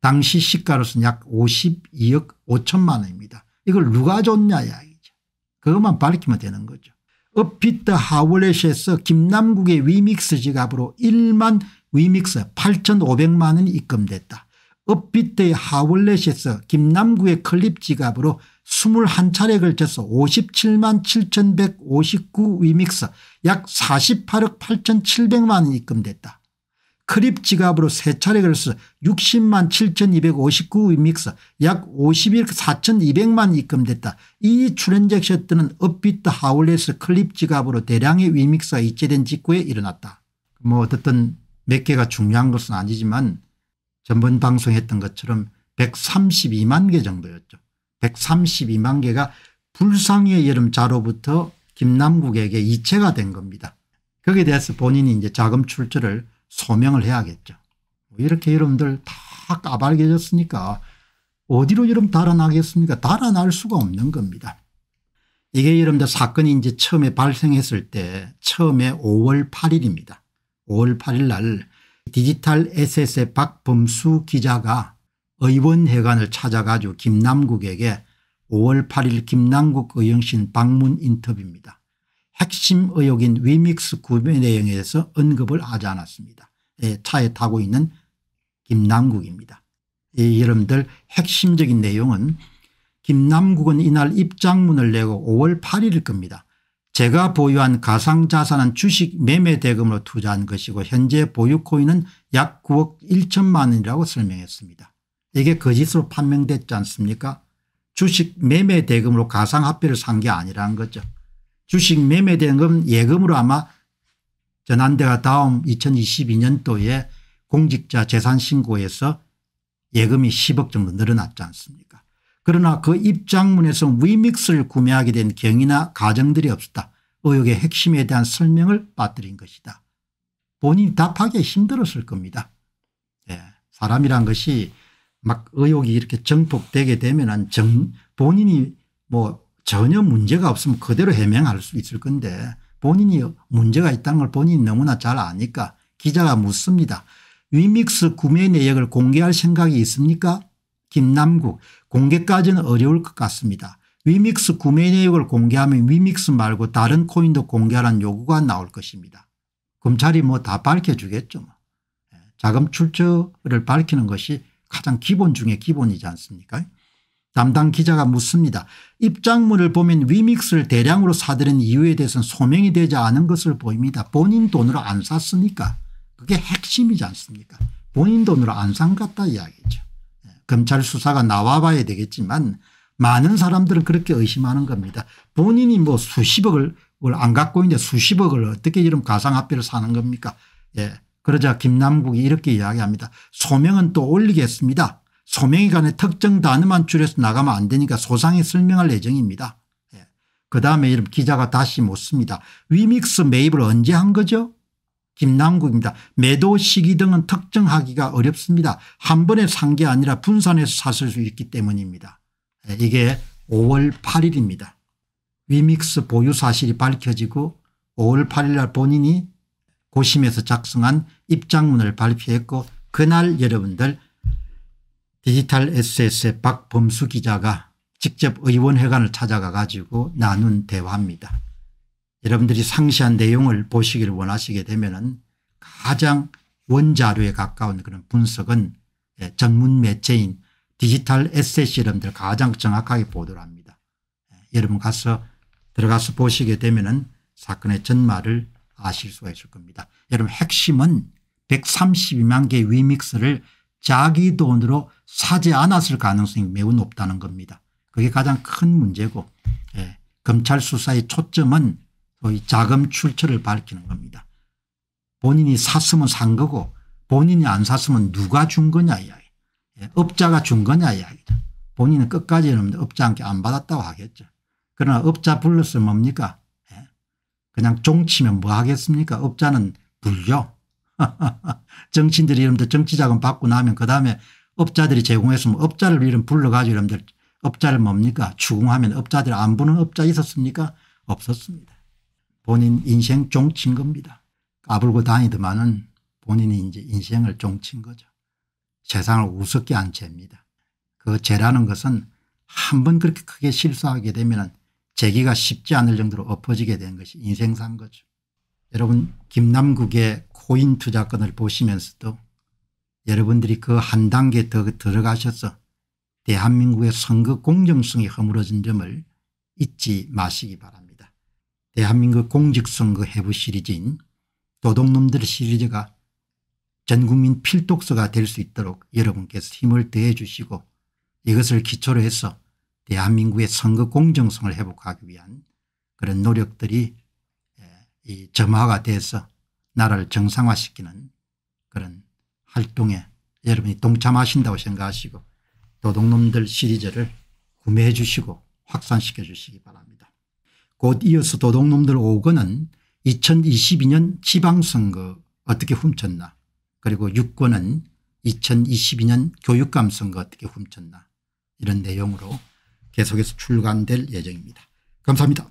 당시 시가로서는 약 52억 5천만 원입니다. 이걸 누가 줬냐 이야기죠. 그것만 밝히면 되는 거죠. 업비트 하월렛에서 김남국의 위믹스 지갑으로 1만 위믹스 8,500만 원이 입금됐다. 업비트의 하울렛에서 김남구의 클립 지갑으로 2 1차례걸 쳐서 57만 7159 위믹스 약 48억 8700만 원 입금됐다. 클립 지갑으로 3차례 걸쳐서 60만 7259 위믹스 약 51억 4200만 원 입금됐다. 이출연랜셔션는 업비트 하울렛 클립 지갑으로 대량의 위믹스가 이체된 직후에 일어났다. 뭐어떻든몇 개가 중요한 것은 아니지만 전번 방송했던 것처럼 132만 개 정도였죠. 132만 개가 불상의 여름자로부터 김남국에게 이체가 된 겁니다. 거기에 대해서 본인이 이제 자금 출처를 소명을 해야겠죠. 뭐 이렇게 여러분들 다까발개졌으니까 어디로 여러분 달아나겠습니까? 달아날 수가 없는 겁니다. 이게 여러분들 사건이 이제 처음에 발생했을 때 처음에 5월 8일입니다. 5월 8일 날 디지털 에셋의 박범수 기자가 의원회관을 찾아가지고 김남국에게 5월 8일 김남국 의영신 방문 인터뷰입니다. 핵심 의혹인 위믹스 구매 내용에서 언급을 하지 않았습니다. 예, 차에 타고 있는 김남국입니다. 예, 여러분들 핵심적인 내용은 김남국은 이날 입장문을 내고 5월 8일일 겁니다. 제가 보유한 가상자산은 주식 매매 대금으로 투자한 것이고 현재 보유 코인은 약 9억 1천만 원이라고 설명했습니다. 이게 거짓으로 판명됐지 않습니까 주식 매매 대금으로 가상화폐를 산 게 아니라는 거죠. 주식 매매 대금 예금으로 아마 전환대가 다음 2022년도에 공직자 재산신고에서 예금이 10억 정도 늘어났지 않습니까 그러나 그 입장문에서 위믹스를 구매하게 된 경위나 가정들이 없었다. 의혹의 핵심에 대한 설명을 빠뜨린 것이다. 본인이 답하기 힘들었을 겁니다. 예. 사람이란 것이 막 의혹이 이렇게 정폭되게 되면 정 본인이 뭐 전혀 문제가 없으면 그대로 해명할 수 있을 건데 본인이 문제가 있다는 걸 본인이 너무나 잘 아니까 기자가 묻습니다. 위믹스 구매 내역을 공개할 생각이 있습니까? 김남국 공개까지는 어려울 것 같습니다. 위믹스 구매 내역을 공개하면 위믹스 말고 다른 코인도 공개하라는 요구가 나올 것입니다. 검찰이 뭐 다 밝혀주겠죠. 뭐. 예, 자금 출처를 밝히는 것이 가장 기본 중에 기본이지 않습니까 담당 기자가 묻습니다. 입장문을 보면 위믹스를 대량으로 사들인 이유에 대해서는 소명이 되지 않은 것을 보입니다. 본인 돈으로 안 샀으니까 그게 핵심이지 않습니까 본인 돈으로 안 산 것 같다 이야기죠. 검찰 수사가 나와 봐야 되겠지만 많은 사람들은 그렇게 의심하는 겁니다. 본인이 뭐 수십억을 안 갖고 있는데 수십억을 어떻게 이런 가상화폐를 사는 겁니까 예. 그러자 김남국이 이렇게 이야기합니다. 소명은 또 올리겠습니다. 소명에 관해 특정 단어만 줄여서 나가면 안 되니까 소상히 설명할 예정입니다. 예. 그다음에 이런 기자가 다시 묻습니다. 위믹스 매입을 언제 한 거죠 김남국입니다. 매도 시기 등은 특정하기가 어렵습니다. 한 번에 산 게 아니라 분산해서 샀을 수 있기 때문입니다. 예, 이게 5월 8일입니다. 위믹스 보유 사실이 밝혀지고 5월 8일 날 본인이 고심해서 작성한 입장문을 발표했고 그날 여러분들 디지털 SS의 박범수 기자가 직접 의원회관을 찾아가 가지고 나눈 대화입니다. 여러분들이 상시한 내용을 보시기를 원하시게 되면 가장 원자료에 가까운 그런 분석은 예, 전문 매체인 디지털 에세이 여러분들 가장 정확하게 보도를 합니다. 예, 여러분 가서 들어가서 보시게 되면 사건의 전말을 아실 수가 있을 겁니다. 여러분 핵심은 132만 개의 위믹스를 자기 돈으로 사지 않았을 가능성이 매우 높다는 겁니다. 그게 가장 큰 문제고 예. 검찰 수사의 초점은 또이 자금 출처를 밝히는 겁니다. 본인이 샀으면 산 거고 본인이 안 샀으면 누가 준 거냐 이야기. 예, 업자가 준 거냐 이야기죠. 본인은 끝까지는 업자한테 안 받았다고 하겠죠. 그러나 업자 불렀으 뭡니까? 예? 그냥 종치면 뭐 하겠습니까? 업자는 불려. 정치인들이 이름들 정치자금 받고 나면 그 다음에 업자들이 제공했으면 업자를 이름 불러가지고 이름들 업자를 뭡니까? 추궁하면 업자들 안 부는 업자 있었습니까? 없었습니다. 본인 인생 종친 겁니다. 까불고 다니더만은 본인이 이제 인생을 종친 거죠. 세상을 우습게 안입니다그 죄라는 것은 한 번 그렇게 크게 실수하게 되면 은 재기가 쉽지 않을 정도로 엎어지게 된 것이 인생상 거죠. 여러분 김남국의 코인 투자권을 보시면서도 여러분들이 그 한 단계 더 들어가셔서 대한민국의 선거 공정성이 허물어진 점을 잊지 마시기 바랍니다. 대한민국 공직선거 해부 시리즈인 도둑놈들 시리즈가 전국민 필독서가 될 수 있도록 여러분께서 힘을 더해 주시고 이것을 기초로 해서 대한민국의 선거 공정성을 회복하기 위한 그런 노력들이 이 점화가 돼서 나라를 정상화시키는 그런 활동에 여러분이 동참하신다고 생각하시고 도둑놈들 시리즈를 구매해 주시고 확산시켜 주시기 바랍니다. 곧 이어서 도둑놈들 5권은 2022년 지방선거 어떻게 훔쳤나 그리고 6권은 2022년 교육감 선거 어떻게 훔쳤나 이런 내용으로 계속해서 출간될 예정입니다. 감사합니다.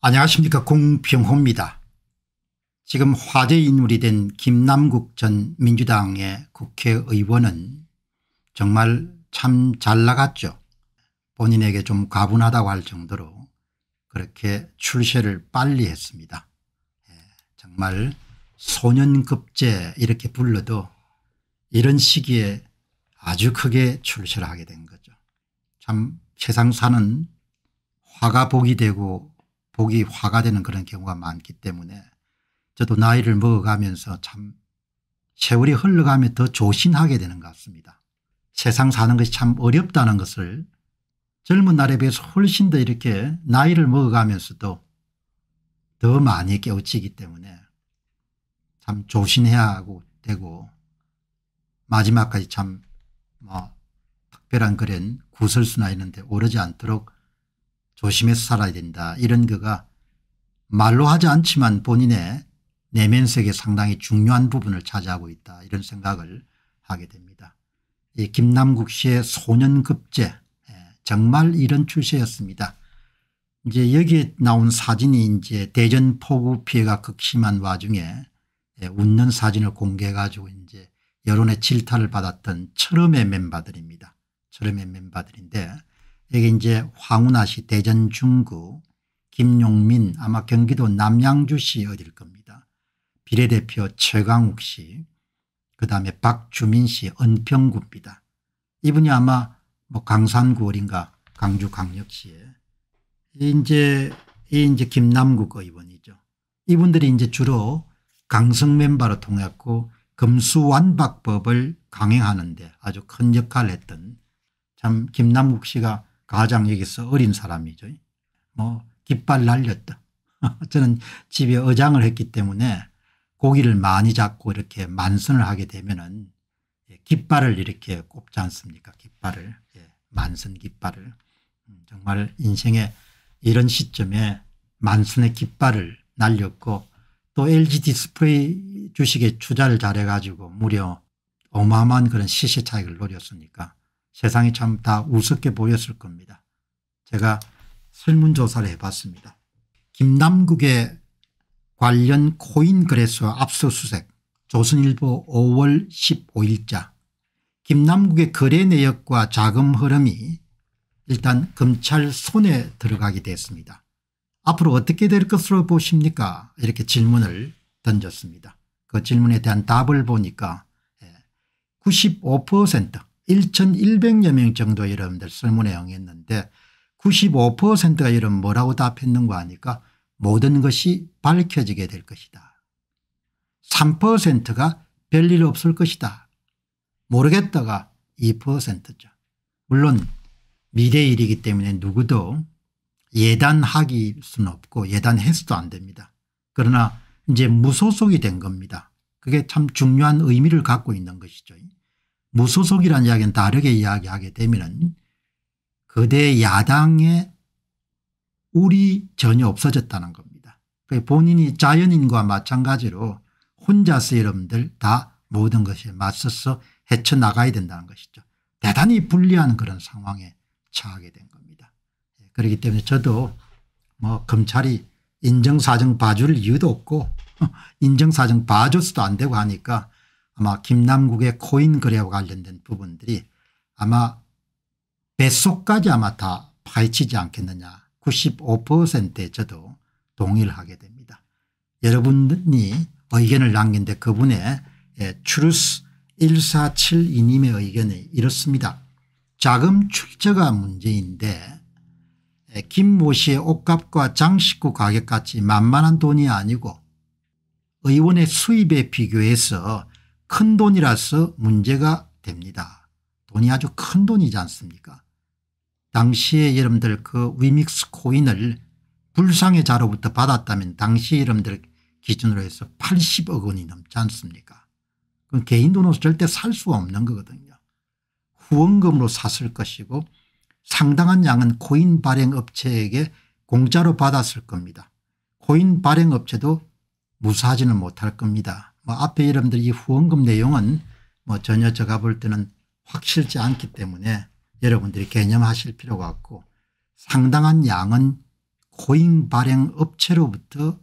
안녕하십니까 공평호입니다. 지금 화제 인물이 된 김남국 전 민주당의 국회의원은 정말 참 잘 나갔죠. 본인에게 좀 과분하다고 할 정도로 그렇게 출세를 빨리 했습니다. 예, 정말 소년급제 이렇게 불러도 이런 시기에 아주 크게 출세를 하게 된 거죠. 참 세상 사는 화가 복이 되고 복이 화가 되는 그런 경우가 많기 때문에 저도 나이를 먹어가면서 참 세월이 흘러가며 더 조신하게 되는 것 같습니다. 세상 사는 것이 참 어렵다는 것을 젊은 날에 비해서 훨씬 더 이렇게 나이를 먹어가면서도 더 많이 깨우치기 때문에 참조신해야 하고 되고 마지막까지 참 뭐 특별한 그런 구설수나 있는데 오르지 않도록 조심해서 살아야 된다 이런 거가 말로 하지 않지만 본인의 내면 세계 상당히 중요한 부분을 차지하고 있다 이런 생각을 하게 됩니다. 이 김남국 씨의 소년급제 예, 정말 이런 출세였습니다. 이제 여기에 나온 사진이 이제 대전 폭우 피해가 극심한 와중에 예, 웃는 사진을 공개해 가지고 이제 여론의 질타를 받았던 철음의 멤버들입니다. 철음의 멤버들인데 여기 이제 황운하 씨 대전 중구 김용민 아마 경기도 남양주시 어딜 겁니다. 비례대표 최강욱 씨, 그 다음에 박주민 씨 은평구입니다. 이분이 아마 뭐 강산구 어딘가 강주강력시에 이제 이제 김남국 의원이죠. 이분들이 이제 주로 강성 멤버로 통했고 금수완박법을 강행하는데 아주 큰 역할을 했던 참 김남국 씨가 가장 여기서 어린 사람이죠. 뭐 깃발 날렸다. 저는 집에 어장을 했기 때문에 고기를 많이 잡고 이렇게 만선을 하게 되면은 예, 깃발을 이렇게 꼽지 않습니까? 깃발을 예, 만선 깃발을 음, 정말 인생의 이런 시점에 만선의 깃발을 날렸고 또 LG 디스플레이 주식에 투자를 잘해가지고 무려 어마어마한 그런 시세 차익을 노렸으니까 세상이 참 다 우습게 보였을 겁니다. 제가 설문조사를 해봤습니다. 김남국의 관련 코인 거래소 압수수색 조선일보 5월 15일자 김남국의 거래 내역과 자금 흐름이 일단 검찰 손에 들어가게 됐습니다. 앞으로 어떻게 될 것으로 보십니까 이렇게 질문을 던졌습니다. 그 질문에 대한 답을 보니까 95% 예, 1100여 명 정도 여러분들 설문에 응했는데 95%가 여러분 뭐라고 답했는가 하니까 모든 것이 밝혀지게 될 것이다. 3%가 별일 없을 것이다. 모르겠다가 2%죠. 물론 미래일이기 때문에 누구도 예단하기 수는 없고 예단해서도 안 됩니다. 그러나 이제 무소속이 된 겁니다. 그게 참 중요한 의미를 갖고 있는 것이죠. 무소속이라는 이야기는 다르게 이야기하게 되면 그대 야당의 우리 전혀 없어졌다는 겁니다. 그 본인이 자연인과 마찬가지로 혼자서 여러분들 다 모든 것에 맞서서 헤쳐나가야 된다는 것이죠. 대단히 불리한 그런 상황에 처하게 된 겁니다. 예, 그렇기 때문에 저도 뭐 검찰이 인정사정 봐줄 이유도 없고 인정사정 봐줬어도 안 되고 하니까 아마 김남국의 코인 거래와 관련된 부분들이 아마 뱃속까지 아마 다 파헤치지 않겠느냐 95%에 저도 동의를 하게 됩니다. 여러분이 의견을 남긴데 그분의 예, 추루스 1472님의 의견이 이렇습니다. 자금 출처가 문제인데 예, 김모 씨의 옷값과 장식구 가격같이 만만한 돈이 아니고 의원의 수입에 비교해서 큰 돈이라서 문제가 됩니다. 돈이 아주 큰 돈이지 않습니까 당시의 여러분들 그 위믹스 코인을 불상의자로부터 받았다면 당시 여러분들 기준으로 해서 80억 원이 넘지 않습니까 그건 개인 돈으로 절대 살 수가 없는 거거든요. 후원금으로 샀을 것이고 상당한 양은 코인 발행업체에게 공짜로 받았을 겁니다. 코인 발행업체도 무사하지는 못할 겁니다. 뭐 앞에 여러분들 이 후원금 내용은 뭐 전혀 제가 볼 때는 확실치 않기 때문에 여러분들이 개념하실 필요가 없고 상당한 양은 코인 발행 업체로부터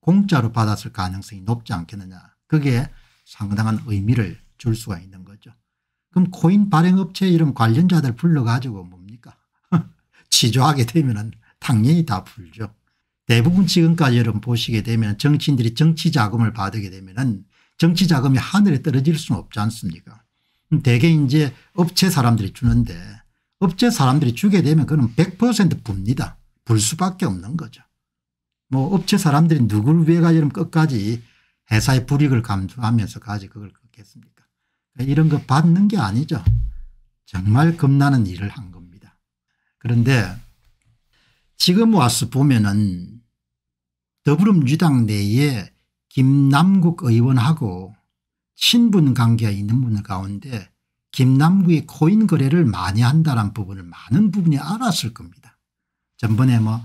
공짜로 받았을 가능성이 높지 않겠느냐 그게 상당한 의미를 줄 수가 있는 거죠. 그럼 코인 발행업체 이런 관련자들 불러가지고 뭡니까 취조하게 되면 당연히 다 불죠. 대부분 지금까지 여러분 보시게 되면 정치인들이 정치 자금을 받게 되면 정치 자금이 하늘에 떨어질 수는 없지 않습니까 대개 이제 업체 사람들이 주는데 업체 사람들이 주게 되면 그는 100% 붑니다. 불 수밖에 없는 거죠. 뭐 업체 사람들이 누굴 위해 가지고 끝까지 회사의 불익을 감수하면서까지 그걸 걷겠습니까 이런 거 받는 게 아니죠. 정말 겁나는 일을 한 겁니다. 그런데 지금 와서 보면은 더불어민주당 내에 김남국 의원하고 신분 관계가 있는 분들 가운데 김남국이 코인 거래를 많이 한다는 부분을 많은 부분이 알았을 겁니다. 전번에 뭐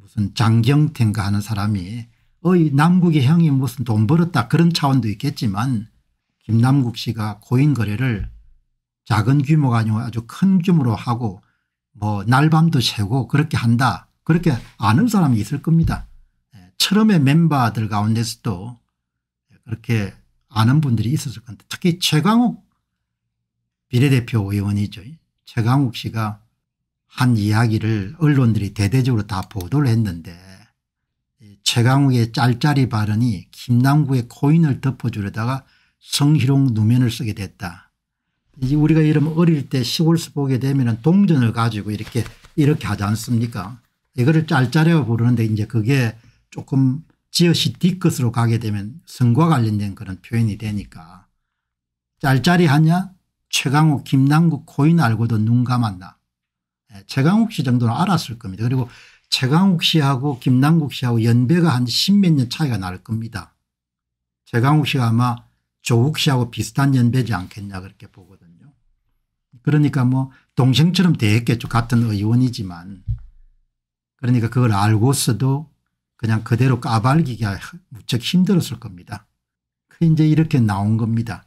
무슨 장경태인가 하는 사람이 어이 남국의 형이 무슨 돈 벌었다 그런 차원도 있겠지만 김남국 씨가 코인 거래를 작은 규모가 아니고 아주 큰 규모로 하고 뭐 날밤도 새고 그렇게 한다 그렇게 아는 사람이 있을 겁니다. 처음에 예, 멤버들 가운데서도 그렇게 아는 분들이 있었을 건데 특히 최강욱 비례대표 의원이죠. 최강욱 씨가 한 이야기를 언론들이 대대적으로 다 보도를 했는데 최강욱의 짤짤이 발언이 김남구의 코인을 덮어주려다가 성희롱 누면을 쓰게 됐다. 이제 우리가 이런 어릴 때 시골서 보게 되면 동전을 가지고 이렇게 이렇게 하지 않습니까 이거를 짤짤이라고 부르는데 이제 그게 조금 지읒이 뒤끝으로 가게 되면 선과 관련된 그런 표현이 되니까 짤짤이하냐 최강욱 김남국 코인 알고도 눈 감았나 예, 최강욱 씨 정도는 알았을 겁니다. 그리고 최강욱 씨하고 김남국 씨하고 연배가 한 십몇 년 차이가 날 겁니다. 최강욱 씨가 아마 조국 씨하고 비슷한 연배지 않겠냐 그렇게 보거든요. 그러니까 뭐 동생처럼 대했겠죠. 같은 의원이지만. 그러니까 그걸 알고서도 그냥 그대로 까발기가 무척 힘들었을 겁니다. 이제 이렇게 나온 겁니다.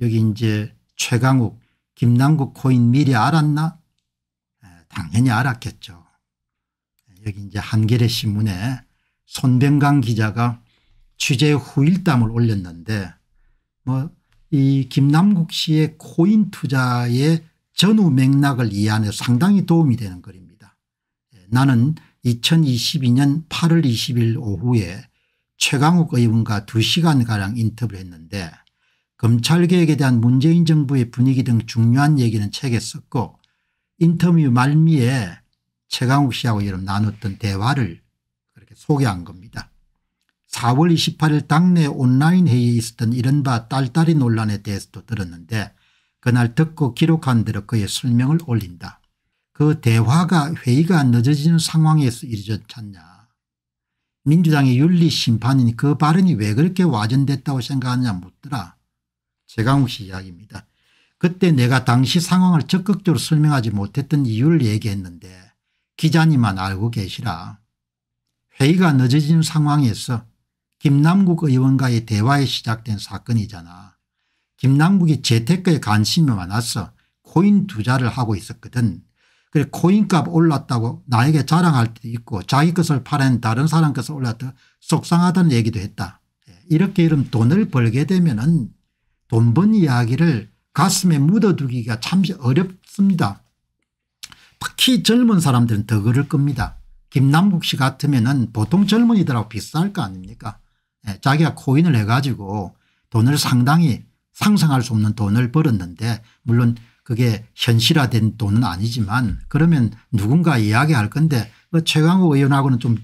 여기 이제 최강욱 김남국 코인 미리 알았나? 예, 당연히 알았겠죠. 예, 여기 이제 한겨레 신문에 손병강 기자가 취재 후일담을 올렸는데 뭐 이 김남국 씨의 코인 투자의 전후 맥락을 이해하는 상당히 도움이 되는 글입니다. 예, 나는 2022년 8월 20일 오후에 최강욱 의원과 2시간가량 인터뷰를 했는데 검찰개혁에 대한 문재인 정부의 분위기 등 중요한 얘기는 책에 썼고 인터뷰 말미에 최강욱 씨하고 여러 나눴던 대화를 그렇게 소개한 겁니다. 4월 28일 당내 온라인 회의에 있었던 이른바 딸딸이 논란에 대해서도 들었는데 그날 듣고 기록한 대로 그의 설명을 올린다. 그 대화가 회의가 늦어지는 상황에서 이르졌잖냐. 민주당의 윤리심판인이 그 발언이 왜 그렇게 와전됐다고 생각하느냐 묻더라. 최강욱 씨 이야기입니다. 그때 내가 당시 상황을 적극적으로 설명하지 못했던 이유를 얘기했는데 기자님만 알고 계시라. 회의가 늦어지는 상황에서 김남국 의원과의 대화에 시작된 사건이잖아. 김남국이 재테크에 관심이 많아서 코인 투자를 하고 있었거든. 그래 코인값 올랐다고 나에게 자랑할 때도 있고 자기 것을 팔은 다른 사람 것을 올랐다 속상하다는 얘기도 했다. 예, 이렇게 이런 돈을 벌게 되면 은돈 번 이야기를 가슴에 묻어두기가 참 어렵습니다. 특히 젊은 사람들은 더 그럴 겁니다. 김남국 씨 같으면 은 보통 젊은이들하고 비슷할거 아닙니까 예, 자기가 코인을 해가지고 돈을 상당히 상상할 수 없는 돈을 벌었는데 물론 그게 현실화된 돈은 아니지만 그러면 누군가 이야기할 건데 뭐 최강욱 의원하고는 좀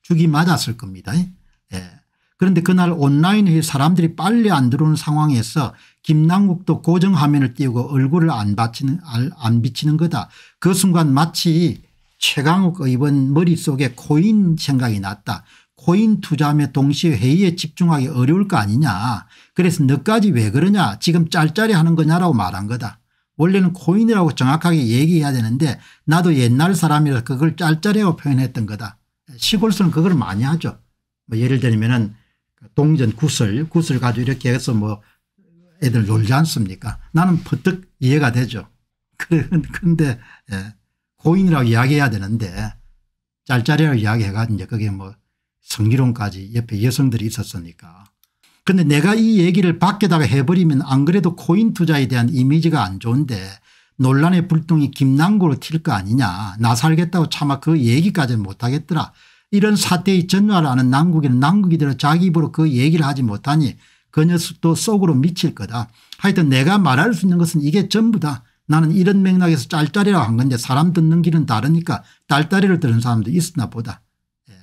죽이 맞았을 겁니다. 예. 그런데 그날 온라인에 사람들이 빨리 안 들어오는 상황에서 김남국도 고정 화면을 띄우고 얼굴을 안, 받치는, 안 비치는 거다. 그 순간 마치 최강욱 의원 머릿속에 코인 생각이 났다. 코인 투자하며 동시에 회의에 집중하기 어려울 거 아니냐. 그래서 너까지 왜 그러냐 지금 짤짤이 하는 거냐라고 말한 거다. 원래는 고인이라고 정확하게 얘기해야 되는데 나도 옛날 사람이라 그걸 짤짤해고 표현했던 거다. 시골서는 그걸 많이 하죠. 뭐 예를 들면은 동전 구슬 구슬 가지고 이렇게 해서 뭐 애들 놀지 않습니까 나는 퍼뜩 이해가 되죠. 그런데 예, 고인이라고 이야기해야 되는데 짤짤이라고 이야기해가 지고 그게 뭐 성기론까지 옆에 여성들이 있었으니까 근데 내가 이 얘기를 밖에다가 해버리면 안 그래도 코인 투자에 대한 이미지가 안 좋은데 논란의 불똥이 김남구로 튈 거 아니냐 나 살겠다고 차마 그 얘기까지는 못하겠더라 이런 사태의 전화를 아는 남국인은남국이 들어 자기 입으로 그 얘기를 하지 못하니 그 녀석도 속으로 미칠 거다 하여튼 내가 말할 수 있는 것은 이게 전부다 나는 이런 맥락에서 짤짜리라고한 건데 사람 듣는 길은 다르니까 딸짜리를 들은 사람도 있었나 보다 예.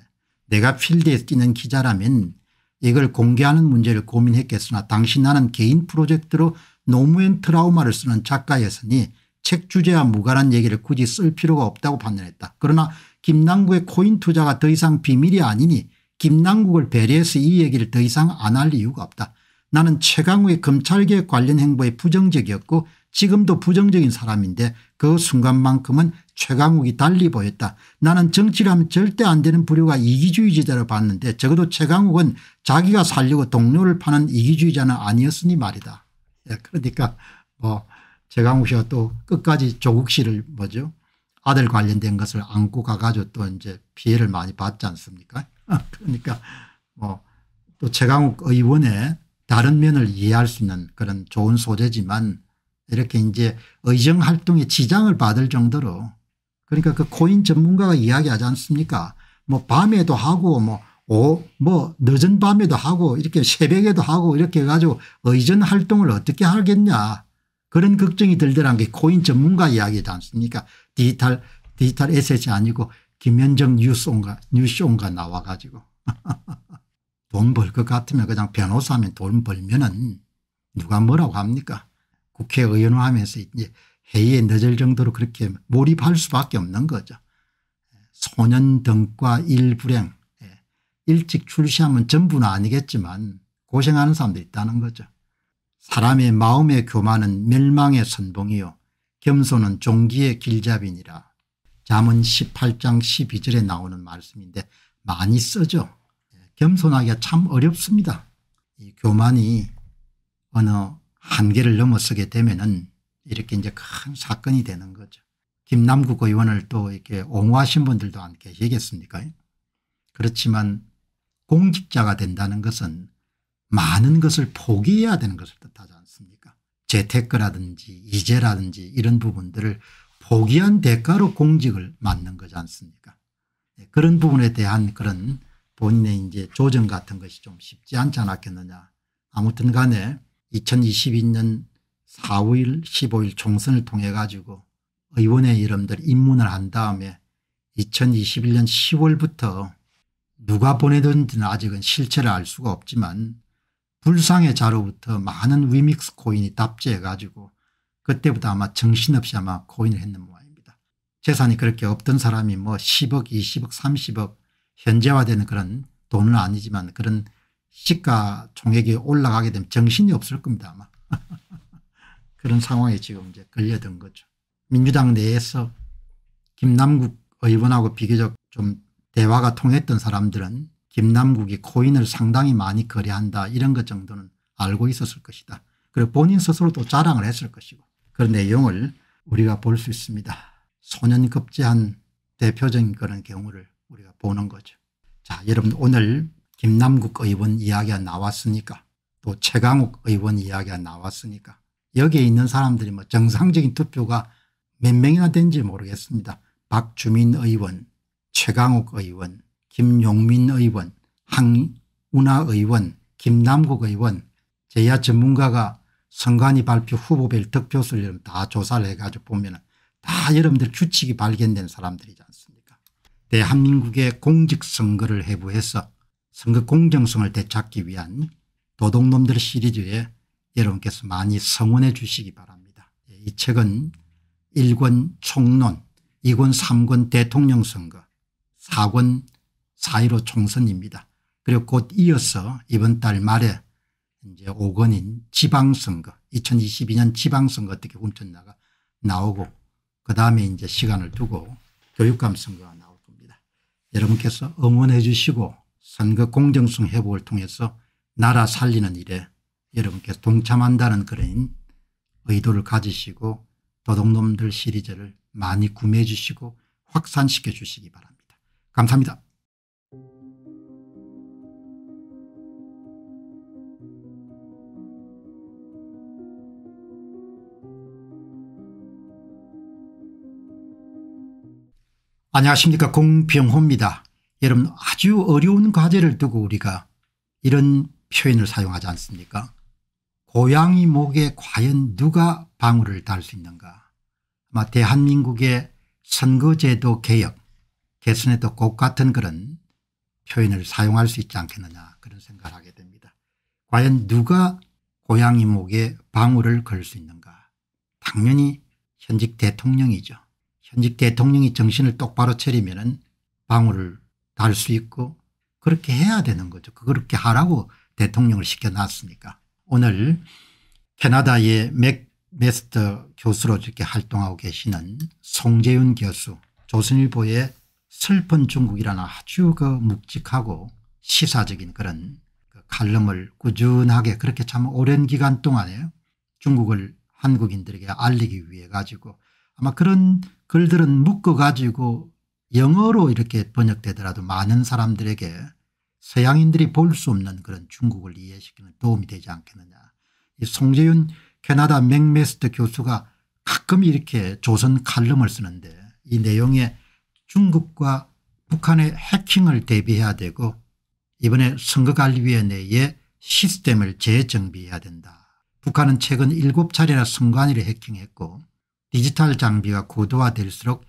내가 필드에 뛰는 기자라면 이걸 공개하는 문제를 고민했겠으나 당시 나는 개인 프로젝트로 노무현 트라우마를 쓰는 작가였으니 책 주제와 무관한 얘기를 굳이 쓸 필요가 없다고 판단했다. 그러나 김남국의 코인 투자가 더 이상 비밀이 아니니 김남국을 배려해서 이 얘기를 더 이상 안 할 이유가 없다. 나는 최강우의 검찰개혁 관련 행보에 부정적이었고 지금도 부정적인 사람인데 그 순간만큼은 최강욱이 달리 보였다. 나는 정치를 하면 절대 안 되는 부류가 이기주의자로 봤는데 적어도 최강욱은 자기가 살려고 동료를 파는 이기주의자는 아니었으니 말이다. 예, 그러니까 뭐 최강욱 씨가 또 끝까지 조국 씨를 뭐죠 아들 관련된 것을 안고 가가지고 또 이제 피해를 많이 받지 않습니까 아, 그러니까 뭐또 최강욱 의원의 다른 면을 이해할 수 있는 그런 좋은 소재지만 이렇게 이제 의정 활동에 지장을 받을 정도로 그러니까 그 코인 전문가가 이야기하지 않습니까 뭐 밤에도 하고 뭐 오, 뭐 늦은 밤에도 하고 이렇게 새벽에도 하고 이렇게 해가지고 의전 활동을 어떻게 하겠냐 그런 걱정이 들더란 게 코인 전문가 이야기지 않습니까 디지털 디지털 에셋이 아니고 김현정 뉴스온가 뉴스온가 나와가지고 돈 벌 것 같으면 그냥 변호사면 돈 벌면은 누가 뭐라고 합니까 국회의원 하면서 이제 회의에 늦을 정도로 그렇게 몰입할 수밖에 없는 거죠. 소년 등과 일 불행 예, 일찍 출시하면 전부는 아니겠지만 고생하는 사람도 있다는 거죠. 사람의 마음의 교만은 멸망의 선봉이요 겸손은 종기의 길잡이니라 잠언 18장 12절에 나오는 말씀인데 많이 쓰죠. 예, 겸손하기가 참 어렵습니다. 교만이 어느 한계를 넘어서게 되면 은 이렇게 이제 큰 사건이 되는 거죠. 김남국 의원을 또 이렇게 옹호하신 분들도 안 계시겠습니까? 그렇지만 공직자가 된다는 것은 많은 것을 포기해야 되는 것을 뜻하지 않습니까? 재테크라든지 이재라든지 이런 부분들을 포기한 대가로 공직을 맡는 거지 않습니까? 네, 그런 부분에 대한 그런 본인의 이제 조정 같은 것이 좀 쉽지 않지 않았겠느냐. 아무튼 간에 2022년 4, 5일, 15일 총선을 통해 가지고 의원의 이름들 입문을 한 다음에 2021년 10월부터 누가 보내든지는 아직은 실체를 알 수가 없지만 불상의 자로부터 많은 위믹스 코인이 답지해 가지고 그때부터 아마 정신없이 아마 코인을 했는 모양입니다. 재산이 그렇게 없던 사람이 뭐 10억 20억 30억 현재화되는 그런 돈은 아니지만 그런 시가 총액이 올라가게 되면 정신이 없을 겁니다 아마. 그런 상황에 지금 이제 걸려든 거죠. 민주당 내에서 김남국 의원하고 비교적 좀 대화가 통했던 사람들은 김남국이 코인을 상당히 많이 거래한다 이런 것 정도는 알고 있었을 것이다. 그리고 본인 스스로도 자랑을 했을 것이고 그런 내용을 우리가 볼 수 있습니다. 소년급제한 대표적인 그런 경우를 우리가 보는 거죠. 자 여러분 오늘 김남국 의원 이야기가 나왔으니까 또 최강욱 의원 이야기가 나왔으니까 여기에 있는 사람들이 뭐 정상적인 투표가 몇 명이나 된지 모르겠습니다. 박주민 의원, 최강욱 의원, 김용민 의원, 황운하 의원, 김남국 의원, 제야 전문가가 선관위 발표 후보별 득표수를 다 조사를 해가지고 보면 다 여러분들 규칙이 발견된 사람들이지 않습니까 대한민국의 공직선거를 해부해서 선거 공정성을 되찾기 위한 도둑놈들 시리즈의 여러분께서 많이 성원해 주시기 바랍니다. 예, 이 책은 1권 총론 2권 3권 대통령 선거 4권 4.15 총선입니다. 그리고 곧 이어서 이번 달 말에 이제 5권인 지방선거 2022년 지방선거 어떻게 훔쳤나가 나오고 그 다음에 이제 시간을 두고 교육감 선거가 나올 겁니다. 여러분께서 응원해 주시고 선거 공정성 회복을 통해서 나라 살리는 일에 여러분께서 동참한다는 그런 의도를 가지시고 도둑놈들 시리즈를 많이 구매해 주시고 확산시켜 주시기 바랍니다. 감사합니다. 안녕하십니까 공병호입니다. 여러분 아주 어려운 과제를 두고 우리가 이런 표현을 사용하지 않습니까 고양이 목에 과연 누가 방울을 달 수 있는가 아마 대한민국의 선거제도 개혁 개선에도 꼭 같은 그런 표현을 사용할 수 있지 않겠느냐 그런 생각을 하게 됩니다. 과연 누가 고양이 목에 방울을 걸 수 있는가 당연히 현직 대통령이죠. 현직 대통령이 정신을 똑바로 차리면 은 방울을 달 수 있고 그렇게 해야 되는 거죠. 그렇게 하라고 대통령을 시켜놨으니까. 오늘 캐나다의 맥메스터 교수로 이렇게 활동하고 계시는 송재윤 교수 조선일보의 슬픈 중국이라는 아주 그 묵직하고 시사적인 그런 그 칼럼을 꾸준하게 그렇게 참 오랜 기간 동안에 중국을 한국인들에게 알리기 위해 가지고 아마 그런 글들은 묶어 가지고 영어로 이렇게 번역되더라도 많은 사람들에게 서양인들이 볼 수 없는 그런 중국을 이해시키는 도움이 되지 않겠느냐. 이 송재윤 캐나다 맥메스트 교수가 가끔 이렇게 조선 칼럼을 쓰는데 이 내용에 중국과 북한의 해킹을 대비해야 되고 이번에 선거관리위원회에 시스템을 재정비해야 된다. 북한은 최근 7차례나 선관위를 해킹했고 디지털 장비가 고도화될수록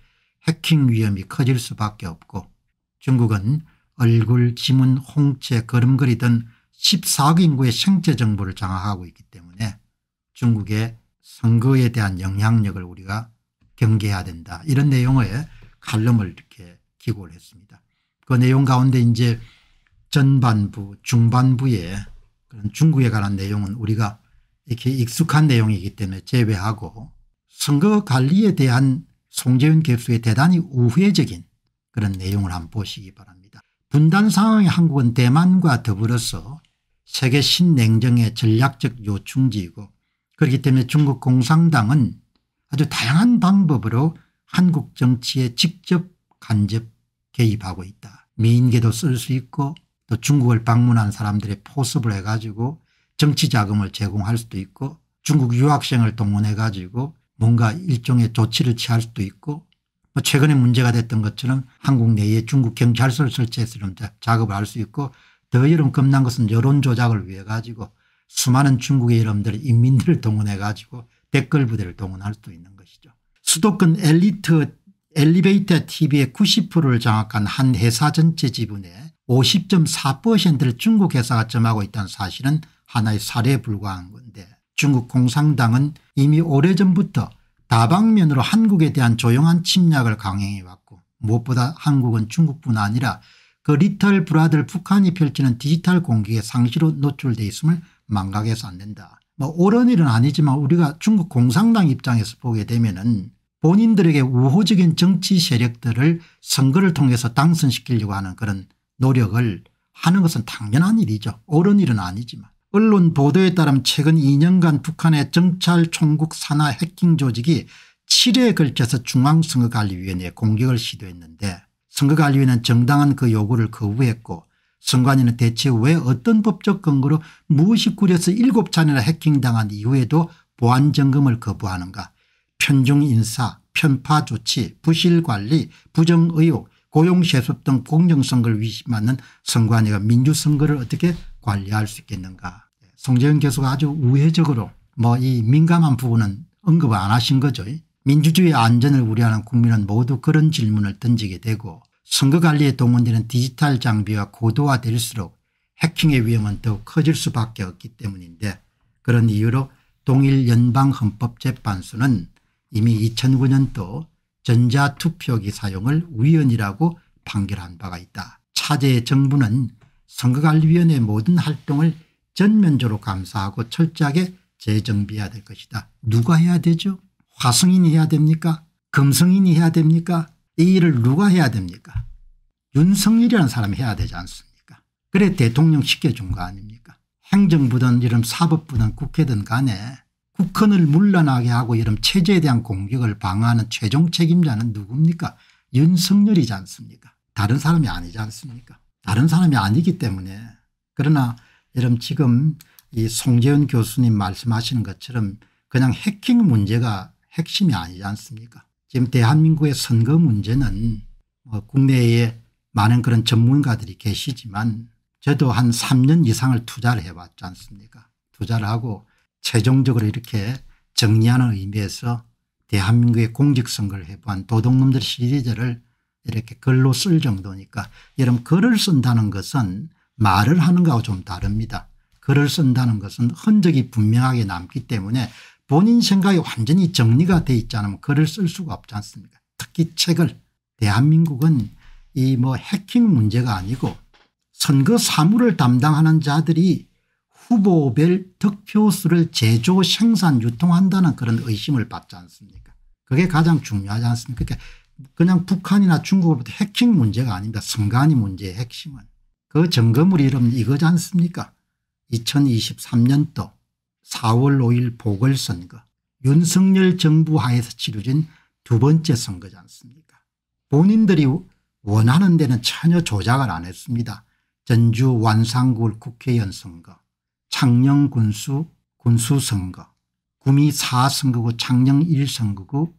해킹 위험이 커질 수밖에 없고 중국은 얼굴, 지문, 홍채, 걸음걸이던 14억 인구의 생체 정보를 장악하고 있기 때문에 중국의 선거에 대한 영향력을 우리가 경계해야 된다. 이런 내용의 칼럼을 이렇게 기고를 했습니다. 그 내용 가운데 이제 전반부 중반부에 그런 중국에 관한 내용은 우리가 이렇게 익숙한 내용이기 때문에 제외하고 선거 관리에 대한 송재윤 교수의 대단히 우회적인 그런 내용을 한번 보시기 바랍니다. 분단 상황의 한국은 대만과 더불어서 세계 신냉정의 전략적 요충지이고 그렇기 때문에 중국 공산당은 아주 다양한 방법으로 한국 정치에 직접 간접 개입하고 있다. 미인계도 쓸 수 있고 또 중국을 방문한 사람들의 포섭을 해가지고 정치 자금을 제공할 수도 있고 중국 유학생을 동원해가지고 뭔가 일종의 조치를 취할 수도 있고 뭐 최근에 문제가 됐던 것처럼 한국 내에 중국 경찰서를 설치해서 좀 작업을 할 수 있고 더 여름 겁난 것은 여론 조작을 위해 가지고 수많은 중국의 여러분들 인민들을 동원해 가지고 댓글 부대를 동원할 수도 있는 것이죠. 수도권 엘리트 엘리베이터 TV의 90%를 장악한 한 회사 전체 지분의 50.4%를 중국 회사가 점하고 있다는 사실은 하나의 사례에 불과한 건데 중국 공산당은 이미 오래전부터 다방면으로 한국에 대한 조용한 침략을 강행해왔고 무엇보다 한국은 중국뿐 아니라 그 리틀 브라들 북한이 펼치는 디지털 공격의 상시로 노출돼 있음을 망각해서 안 된다. 뭐 옳은 일은 아니지만 우리가 중국 공산당 입장에서 보게 되면 은 본인들에게 우호적인 정치 세력들을 선거를 통해서 당선시키려고 하는 그런 노력을 하는 것은 당연한 일이죠. 옳은 일은 아니지만. 언론 보도에 따르면 최근 2년간 북한의 정찰 총국 산하 해킹 조직이 7회에 걸쳐서 중앙선거관리위원회에 공격을 시도했는데 선거관리위는 정당한 그 요구를 거부했고 선관위는 대체 왜 어떤 법적 근거로 무엇이 꾸려서 7차례나 해킹당한 이후에도 보안점검을 거부하는가 편중 인사 편파 조치 부실관리 부정의혹 고용세습 등 공정선거를 위심하는 선관위가 민주선거를 어떻게 관리할 수 있겠는가. 네, 송재현 교수가 아주 우회적으로 뭐 이 민감한 부분은 언급 을안 하신 거죠. 민주주의 안전을 우려하는 국민은 모두 그런 질문을 던지게 되고 선거관리에 동원되는 디지털 장비가 고도화될수록 해킹의 위험은 더욱 커질 수밖에 없기 때문인데 그런 이유로 동일 연방헌법재판소는 이미 2009년도 전자투표기 사용을 위헌이라고 판결한 바가 있다. 차제의 정부는 선거관리위원회 모든 활동을 전면적으로 감사하고 철저하게 재정비해야 될 것이다. 누가 해야 되죠? 화성인이 해야 됩니까? 금성인이 해야 됩니까? 이 일을 누가 해야 됩니까? 윤석열이라는 사람이 해야 되지 않습니까? 그래 대통령 시켜준 거 아닙니까? 행정부든 이런 사법부든 국회든 간에 국헌을 물러나게 하고 이런 체제에 대한 공격을 방어하는 최종 책임자는 누굽니까? 윤석열이지 않습니까? 다른 사람이 아니지 않습니까? 다른 사람이 아니기 때문에 그러나 여러분 지금 이 송재현 교수님 말씀하시는 것처럼 그냥 해킹 문제가 핵심이 아니지 않습니까 지금 대한민국의 선거 문제는 뭐 국내에 많은 그런 전문가들이 계시지만 저도 한 3년 이상을 투자를 해봤지 않습니까 투자를 하고 최종적으로 이렇게 정리하는 의미에서 대한민국의 공직선거를 해한 도둑놈들 시리즈를 이렇게 글로 쓸 정도니까 여러분 글을 쓴다는 것은 말을 하는 거하고 좀 다릅니다. 글을 쓴다는 것은 흔적이 분명하게 남기 때문에 본인 생각이 완전히 정리가 돼 있지 않으면 글을 쓸 수가 없지 않습니까 특히 책을 대한민국은 이 뭐 해킹 문제가 아니고 선거 사무를 담당하는 자들이 후보별 득표수를 제조 생산 유통한다는 그런 의심을 받지 않습니까 그게 가장 중요하지 않습니까 그러니까 그냥 북한이나 중국으로부터 해킹 문제가 아닙니다. 선관위 문제의 핵심은. 그 점검을 이름 이거지 않습니까 2023년도 4월 5일 보궐선거 윤석열 정부 하에서 치루진 두 번째 선거지 않습니까 본인들이 원하는 데는 전혀 조작을 안 했습니다. 전주 완산구 국회의원 선거 창녕 군수 군수 선거 구미 4선거구 창녕 1선거구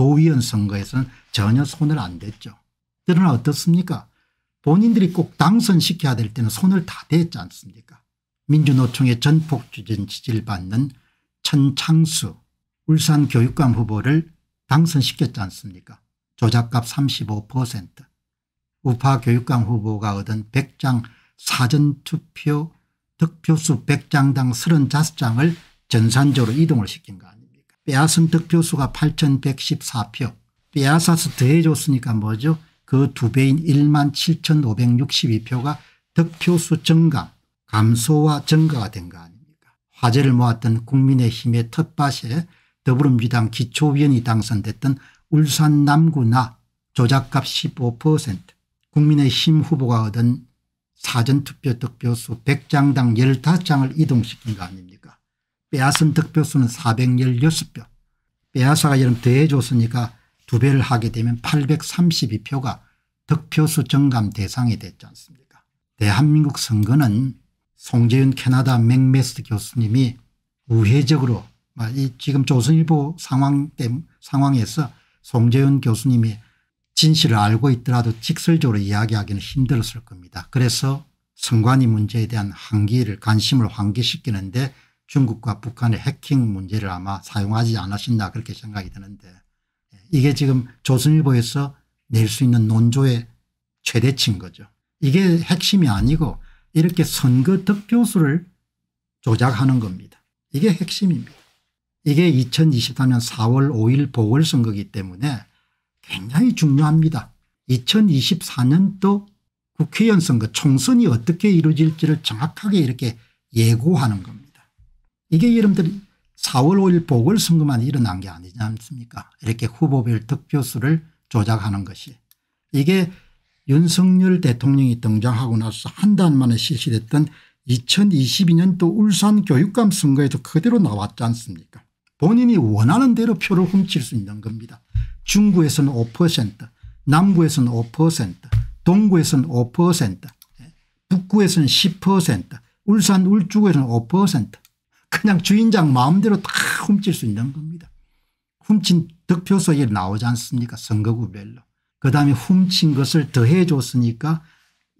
도의원 선거에서는 전혀 손을 안 댔죠. 그러나 어떻습니까 본인들이 꼭 당선시켜야 될 때는 손을 다 댔지 않습니까 민주노총의 전폭주전 지지를 받는 천창수 울산교육감 후보를 당선시켰지 않습니까 조작값 35% 우파 교육감 후보가 얻은 100장 사전투표 득표수 100장당 35장을 전산적으로 이동을 시킨 거 아닙니까 빼앗은 득표수가 8114표 빼앗아서 더해줬으니까 뭐죠 그 두 배인 1만 7562표가 득표수 증가 감소와 증가가 된 거 아닙니까 화제를 모았던 국민의힘의 텃밭에 더불어민주당 기초위원이 당선됐던 울산 남구나 조작값 15% 국민의힘 후보가 얻은 사전투표 득표수 100장당 15장을 이동시킨 거 아닙니까 빼앗은 득표수는 416표 빼앗아가 여름 더해줬으니까 두 배를 하게 되면 832표가 득표수 정감 대상이 됐지 않습니까 대한민국 선거는 송재윤 캐나다 맥메스 교수님이 우회적으로 지금 조선일보 상황 때 상황에서 송재윤 교수님이 진실을 알고 있더라도 직설적으로 이야기하기는 힘들었을 겁니다. 그래서 선관위 문제에 대한 한기를 관심을 환기시키는데 중국과 북한의 해킹 문제를 아마 사용하지 않으신다 그렇게 생각이 드는데 이게 지금 조선일보에서 낼 수 있는 논조의 최대치인 거죠. 이게 핵심이 아니고 이렇게 선거 득표수를 조작하는 겁니다. 이게 핵심입니다. 이게 2024년 4월 5일 보궐선거기 때문에 굉장히 중요합니다. 2024년도 국회의원 선거 총선이 어떻게 이루어질지를 정확하게 이렇게 예고하는 겁니다. 이게 여러분들이 4월 5일 보궐선거만 일어난 게 아니지 않습니까 이렇게 후보별 득표수를 조작하는 것이 이게 윤석열 대통령이 등장하고 나서 한 달 만에 실시됐던 2022년도 울산 교육감 선거에도 그대로 나왔지 않습니까 본인이 원하는 대로 표를 훔칠 수 있는 겁니다. 중구에서는 5% 남구에서는 5% 동구에서는 5% 북구에서는 10% 울산 울주구에서는 5% 그냥 주인장 마음대로 다 훔칠 수 있는 겁니다. 훔친 득표소에 나오지 않습니까 선거구별로. 그 다음에 훔친 것을 더해 줬으니까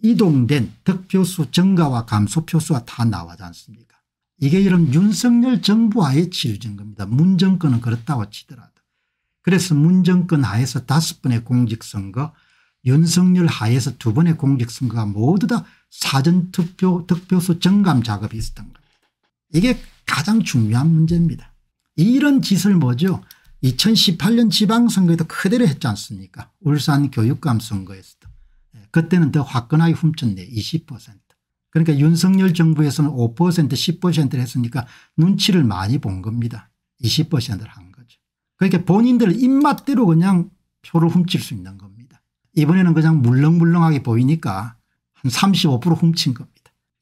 이동된 득표수 증가와 감소표수가 다 나오지 않습니까 이게 이런 윤석열 정부 하에 치러진 겁니다. 문정권은 그렇다고 치더라도. 그래서 문정권 하에서 다섯 번의 공직선거 윤석열 하에서 두 번의 공직선거가 모두 다 사전투표 득표수 증감 작업이 있었던 겁니다. 이게 가장 중요한 문제입니다. 이런 짓을 뭐죠 2018년 지방선거에도 그대로 했지 않습니까 울산 교육감 선거에서도. 예, 그때는 더 화끈하게 훔쳤네 20%. 그러니까 윤석열 정부에서는 5% 10%를 했으니까 눈치를 많이 본 겁니다. 20%를 한 거죠. 그러니까 본인들 입맛대로 그냥 표를 훔칠 수 있는 겁니다. 이번에는 그냥 물렁물렁하게 보이니까 한 35% 훔친 겁니다.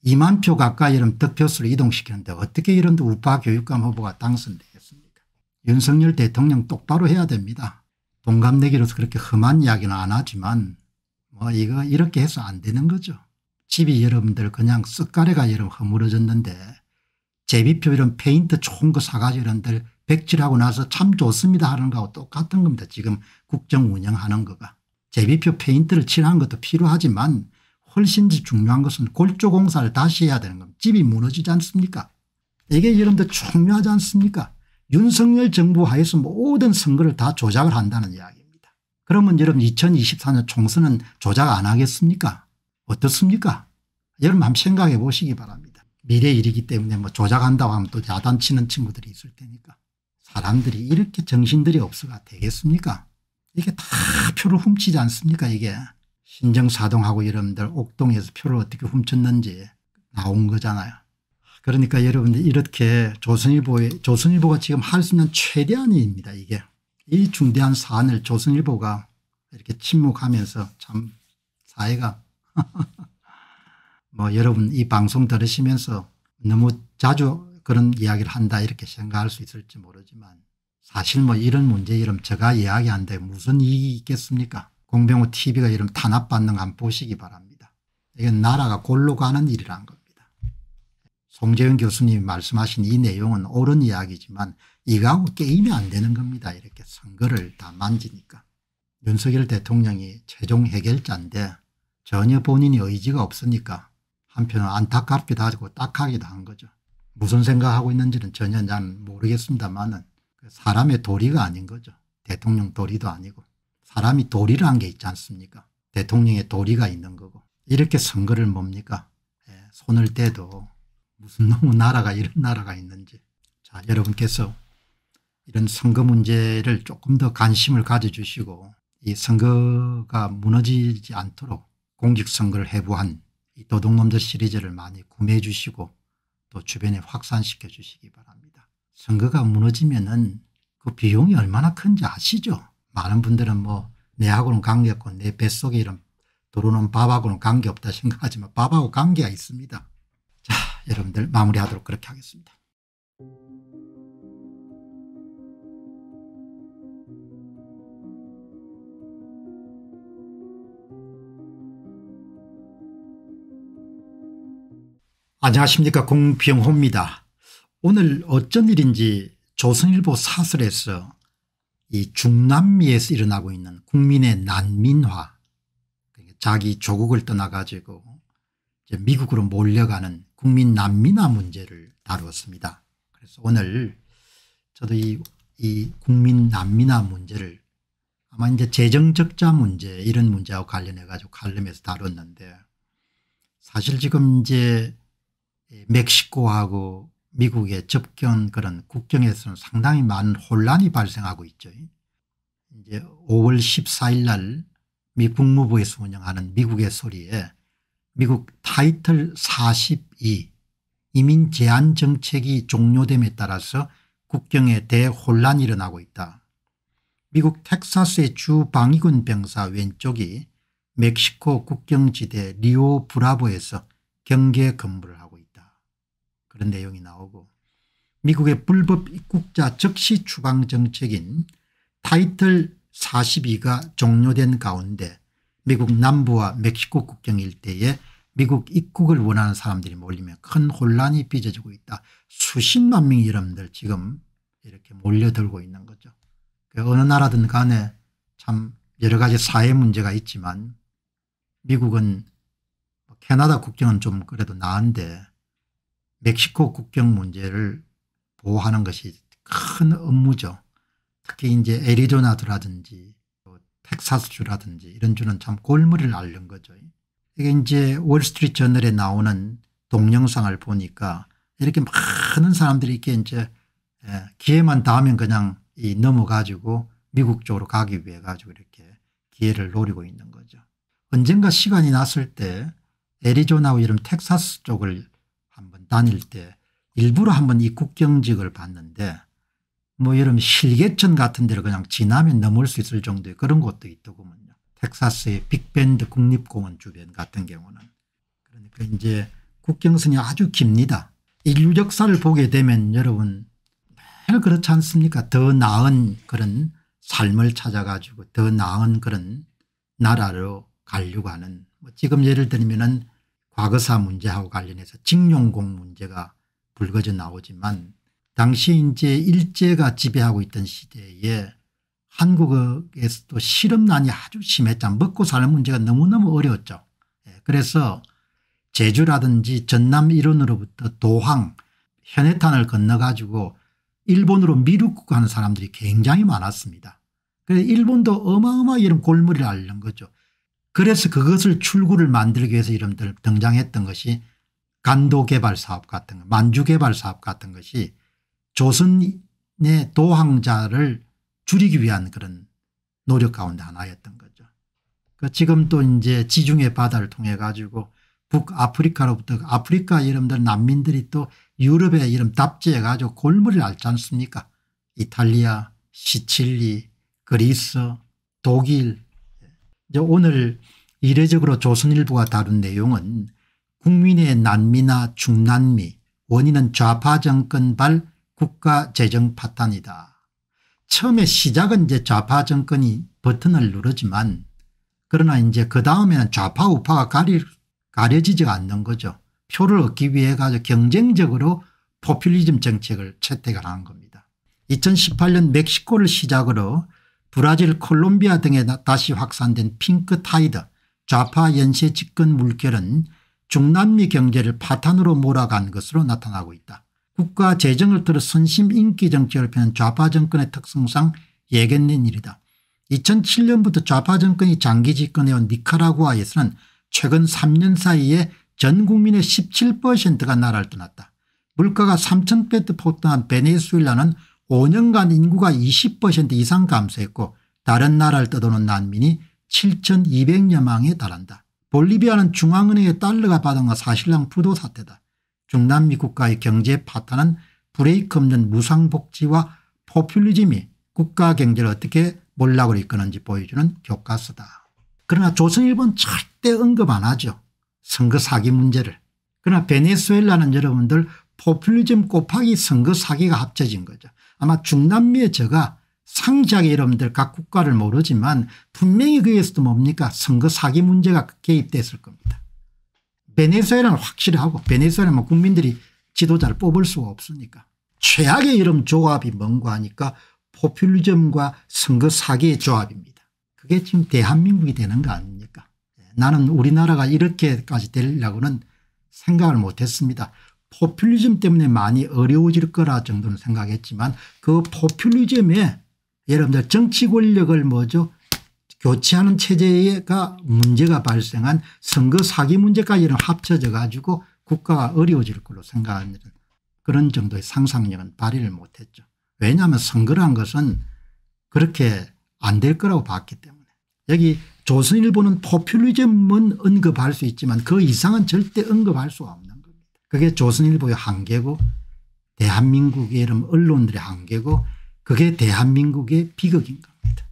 2만 표 가까이 이런 득표수를 이동시키는데 어떻게 이런 우파 교육감 후보가 당선되겠습니까 윤석열 대통령 똑바로 해야 됩니다. 동갑내기로서 그렇게 험한 이야기는 안 하지만 뭐 이거 이렇게 해서 안 되는 거죠. 집이 여러분들 그냥 쓱가래가 여러분 허물어졌는데 제비표 이런 페인트 좋은 거 사가지고 이런들 백질하고 나서 참 좋습니다 하는 거하고 똑같은 겁니다. 지금 국정 운영하는 거가. 제비표 페인트를 칠한 것도 필요하지만 훨씬 중요한 것은 골조 공사를 다시 해야 되는 겁니다. 집이 무너지지 않습니까? 이게 여러분들 중요하지 않습니까? 윤석열 정부 하에서 모든 선거를 다 조작을 한다는 이야기입니다. 그러면 여러분 2024년 총선은 조작 안 하겠습니까? 어떻습니까? 여러분 한번 생각해 보시기 바랍니다. 미래 일이기 때문에 뭐 조작한다고 하면 또 야단치는 친구들이 있을 테니까. 사람들이 이렇게 정신들이 없어가 되겠습니까? 이게 다 표를 훔치지 않습니까 이게. 신정사동하고 여러분들 옥동에서 표를 어떻게 훔쳤는지 나온 거잖아요. 그러니까 여러분들 이렇게 조선일보에 조선일보가 지금 할 수 있는 최대한입니다. 이게 이 중대한 사안을 조선일보가 이렇게 침묵하면서 참 사회가 뭐 여러분 이 방송 들으시면서 너무 자주 그런 이야기를 한다 이렇게 생각할 수 있을지 모르지만 사실 뭐 이런 문제 이름 제가 이야기한데 무슨 이익이 있겠습니까 공병호 tv가 이런 탄압받는 안 보시기 바랍니다. 이건 나라가 골로 가는 일이란 겁니다. 송재현 교수님이 말씀하신 이 내용은 옳은 이야기지만 이거하고 게임이 안 되는 겁니다. 이렇게 선거를 다 만지니까. 윤석열 대통령이 최종 해결자인데 전혀 본인이 의지가 없으니까 한편은 안타깝기도 하고 딱하기도 한 거죠. 무슨 생각하고 있는지는 전혀 잘 모르겠습니다만 그 사람의 도리가 아닌 거죠. 대통령 도리도 아니고. 사람이 도리라는 게 있지 않습니까 대통령의 도리가 있는 거고 이렇게 선거를 뭡니까 예, 손을 대도 무슨 너무 나라가 이런 나라가 있는지 자 여러분께서 이런 선거 문제를 조금 더 관심을 가져주시고 이 선거가 무너지지 않도록 공직선거를 해부한 이 도둑놈들 시리즈를 많이 구매해 주시고 또 주변에 확산시켜 주시기 바랍니다. 선거가 무너지면 은그 비용이 얼마나 큰지 아시죠? 많은 분들은 뭐 내하고는 관계없고 내 뱃속에 이런 도로오는 밥하고는 관계없다 생각하지만 밥하고 관계가 있습니다. 자 여러분들 마무리하도록 그렇게 하겠습니다. 안녕하십니까 공병호입니다. 오늘 어쩐 일인지 조선일보 사설에서 이 중남미에서 일어나고 있는 국민의 난민화 그러니까 자기 조국을 떠나가지고 미국으로 몰려가는 국민 난민화 문제를 다루었습니다. 그래서 오늘 저도 이, 이 국민 난민화 문제를 아마 이제 재정적자 문제 이런 문제하고 관련해 가지고 칼럼에서 다뤘는데 사실 지금 이제 멕시코하고 미국의 접견 그런 국경에서는 상당히 많은 혼란이 발생하고 있죠. 이제 5월 14일 날미 국무부에서 운영하는 미국의 소리에 미국 타이틀 42 이민 제한 정책이 종료됨에 따라서 국경에 대혼란이 일어나고 있다. 미국 텍사스의 주 방위군 병사 왼쪽이 멕시코 국경지대 리오 브라보에서 경계 근무를 하고 그런 내용이 나오고 미국의 불법 입국자 즉시 추방 정책인 타이틀 42가 종료된 가운데 미국 남부와 멕시코 국경 일대에 미국 입국을 원하는 사람들이 몰리며 큰 혼란이 빚어지고 있다. 수십만 명이 여러분들 지금 이렇게 몰려들고 있는 거죠. 그 어느 나라든 간에 참 여러 가지 사회 문제가 있지만 미국은 뭐 캐나다 국경은 좀 그래도 나은데 멕시코 국경 문제를 보호하는 것이 큰 업무죠. 특히 이제 애리조나주라든지 뭐 텍사스주라든지 이런 주는 참 골머리를 앓는 거죠. 이게 이제 월스트리트 저널에 나오는 동영상을 보니까 이렇게 많은 사람들이 이렇게 이제 예, 기회만 닿으면 그냥 이 넘어가지고 미국 쪽으로 가기 위해 가지고 이렇게 기회를 노리고 있는 거죠. 언젠가 시간이 났을 때 애리조나와 이런 텍사스 쪽을 다닐 때 일부러 한번 입국경직을 봤는데 뭐 이런 실개천 같은 데를 그냥 지나면 넘을 수 있을 정도의 그런 곳도 있더군요. 텍사스의 빅밴드 국립공원 주변 같은 경우는. 그러니까 이제 국경선이 아주 깁니다. 인류 역사를 보게 되면 여러분 매일 그렇지 않습니까 더 나은 그런 삶을 찾아가지고 더 나은 그런 나라로 가려고 하는 뭐 지금 예를 들면 은 과거사 문제하고 관련해서 직용공 문제가 불거져 나오지만 당시 이제 일제가 지배하고 있던 시대에 한국에서도 실업난이 아주 심했죠. 먹고 사는 문제가 너무너무 어려웠죠. 예, 그래서 제주라든지 전남 일원으로부터 도항 현해탄을 건너 가지고 일본으로 미루고 가는 사람들이 굉장히 많았습니다. 그래서 일본도 어마어마한 이런 골머리를 앓는 거죠. 그래서 그것을 출구를 만들기 위해서 이름들 등장했던 것이 간도개발 사업 같은 것 만주개발 사업 같은 것이 조선의 도항자를 줄이기 위한 그런 노력 가운데 하나였던 거죠. 그 지금 또 이제 지중해 바다를 통해 가지고 북아프리카로부터 그 아프리카 이름들 난민들이 또 유럽의 이름 답지해 가지고 골머리를 앓지 않습니까 이탈리아 시칠리 그리스 독일 이제 오늘 이례적으로 조선일보가 다룬 내용은 국민의 난미나 중난미 원인은 좌파 정권발 국가 재정 파탄이다. 처음에 시작은 이제 좌파 정권이 버튼을 누르지만 그러나 이제 그 다음에는 좌파 우파가 가리, 가려지지 않는 거죠. 표를 얻기 위해 가지고 경쟁적으로 포퓰리즘 정책을 채택을 한 겁니다. 2018년 멕시코를 시작으로 브라질 콜롬비아 등에 다시 확산된 핑크타이드 좌파 연쇄 집권 물결은 중남미 경제를 파탄으로 몰아간 것으로 나타나고 있다. 국가 재정을 들어 선심 인기 정치를 펴는 좌파 정권의 특성상 예견된 일이다. 2007년부터 좌파 정권이 장기 집권해온 니카라구아에서는 최근 3년 사이에 전 국민의 17%가 나라를 떠났다. 물가가 3,000배트 폭등한 베네수엘라는 5년간 인구가 20% 이상 감소했고 다른 나라를 떠도는 난민이 7,200여 명에 달한다. 볼리비아는 중앙은행의 달러가 받은 건 사실상 부도 사태다. 중남미 국가의 경제 파탄은 브레이크 없는 무상복지와 포퓰리즘이 국가 경제를 어떻게 몰락으로 이끄는지 보여주는 교과서다. 그러나 조선일보는 절대 언급 안 하죠. 선거 사기 문제를. 그러나 베네수엘라는 여러분들 포퓰리즘 곱하기 선거 사기가 합쳐진 거죠. 아마 중남미의 저가 상시하게 여러분들 각 국가를 모르지만 분명히 그에서도 뭡니까 선거 사기 문제가 개입됐을 겁니다. 베네수엘은 확실히 하고 베네수엘은 뭐 국민들이 지도자를 뽑을 수가 없으니까 최악의 이런 조합이 뭔가 하니까 포퓰리즘과 선거 사기의 조합입니다. 그게 지금 대한민국이 되는 거 아닙니까 나는 우리나라가 이렇게까지 되려고는 생각을 못했습니다. 포퓰리즘 때문에 많이 어려워질 거라 정도는 생각했지만 그 포퓰리즘에 여러분들 정치 권력을 뭐죠 교체하는 체제가 문제가 발생한 선거 사기 문제까지는 합쳐져 가지고 국가가 어려워질 걸로 생각하는 그런 정도의 상상력은 발휘를 못했죠. 왜냐하면 선거란 것은 그렇게 안 될 거라고 봤기 때문에 여기 조선일보는 포퓰리즘은 언급할 수 있지만 그 이상은 절대 언급할 수가 없는 그게 조선일보의 한계고 대한민국의 이런 언론들의 한계고 그게 대한민국의 비극인 겁니다.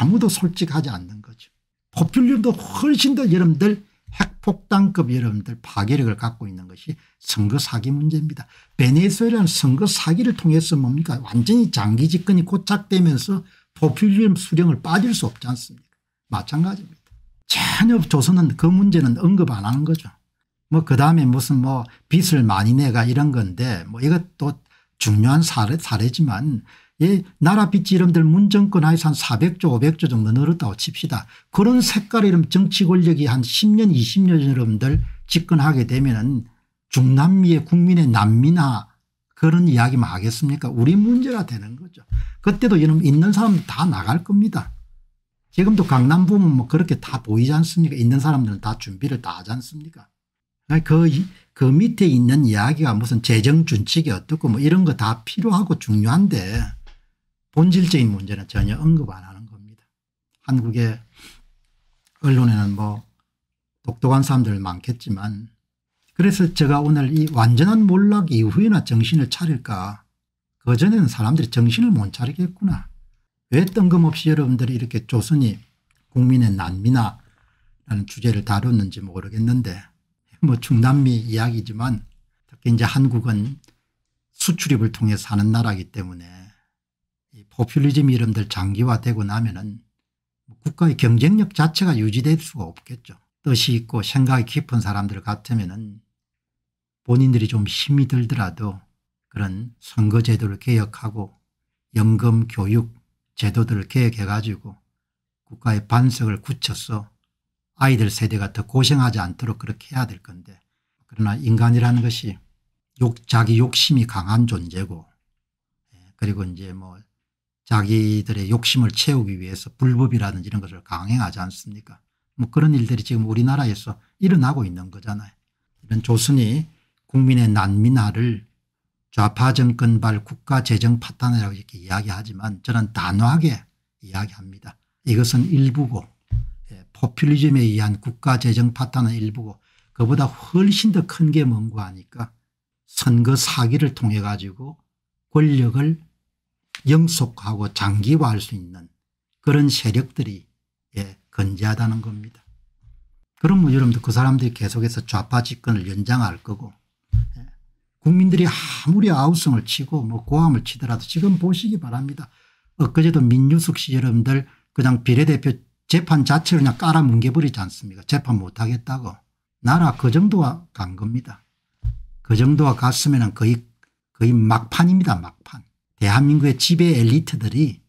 아무도 솔직하지 않는 거죠. 포퓰리즘도 훨씬 더 여러분들 핵폭탄급 여러분들 파괴력을 갖고 있는 것이 선거 사기 문제입니다. 베네수엘라는 선거 사기를 통해서 뭡니까 완전히 장기 집권이 고착되면서 포퓰리즘 수령을 빠질 수 없지 않습니까 마찬가지입니다. 전혀 조선은 그 문제는 언급 안 하는 거죠. 뭐 그다음에 무슨 뭐 빚을 많이 내가 이런 건데 뭐 이것도 중요한 사례, 사례지만 예, 나라 빚지 이름들 문정권 하에서 한 400조 500조 정도 늘었다고 칩시다. 그런 색깔 이름 정치 권력이 한 10년 20년 여러분들 집권하게 되면 은 중남미의 국민의 난민화 그런 이야기만 하겠습니까 우리 문제가 되는 거죠. 그때도 이놈 있는 사람 다 나갈 겁니다. 지금도 강남 보면 뭐 그렇게 다 보이지 않습니까 있는 사람들은 다 준비를 다 하지 않습니까 아, 그, 그 밑에 있는 이야기가 무슨 재정준칙이 어떻고 뭐 이런 거 다 필요하고 중요한데 본질적인 문제는 전혀 언급 안 하는 겁니다. 한국의 언론에는 뭐독특한 사람들 많겠지만 그래서 제가 오늘 이 완전한 몰락 이후에나 정신을 차릴까 그전에는 사람들이 정신을 못 차리겠구나 왜 뜬금없이 여러분들이 이렇게 조선이 국민의 난미나 라는 주제를 다뤘는지 모르겠는데 뭐 중남미 이야기지만 특히 이제 한국은 수출입을 통해 사는 나라이기 때문에 이 포퓰리즘 이름들 장기화되고 나면은 뭐 국가의 경쟁력 자체가 유지될 수가 없겠죠. 뜻이 있고 생각이 깊은 사람들 같으면은 본인들이 좀 힘이 들더라도 그런 선거제도를 개혁하고 연금 교육 제도들을 개혁해 가지고 국가의 반석을 굳혀서 아이들 세대가 더 고생하지 않도록 그렇게 해야 될 건데 그러나 인간이라는 것이 욕, 자기 욕심이 강한 존재고 예, 그리고 이제 뭐 자기들의 욕심을 채우기 위해서 불법이라든지 이런 것을 강행하지 않습니까 뭐 그런 일들이 지금 우리나라에서 일어나고 있는 거잖아요. 이런 조순이 국민의 난민화를 좌파 정권발 국가 재정 파탄이라고 이렇게 이야기하지만 저는 단호하게 이야기합니다. 이것은 일부고 포퓰리즘에 의한 국가재정 파탄은 일부고 그보다 훨씬 더 큰 게 뭔고 하니까 선거 사기를 통해 가지고 권력을 영속하고 장기화할 수 있는 그런 세력들이 예, 건재하다는 겁니다. 그러 뭐 여러분들 그 사람들이 계속해서 좌파 집권을 연장할 거고 예, 국민들이 아무리 아우성을 치고 뭐 고함을 치더라도 지금 보시기 바랍니다. 엊그제도 민유숙 씨 여러분들 그냥 비례대표 재판 자체를 그냥 깔아 뭉개버리지 않습니까 재판 못하겠다고 나라 그 정도가 간 겁니다. 그 정도가 갔으면 거의 거의 막판입니다 막판. 대한민국의 지배 엘리트들이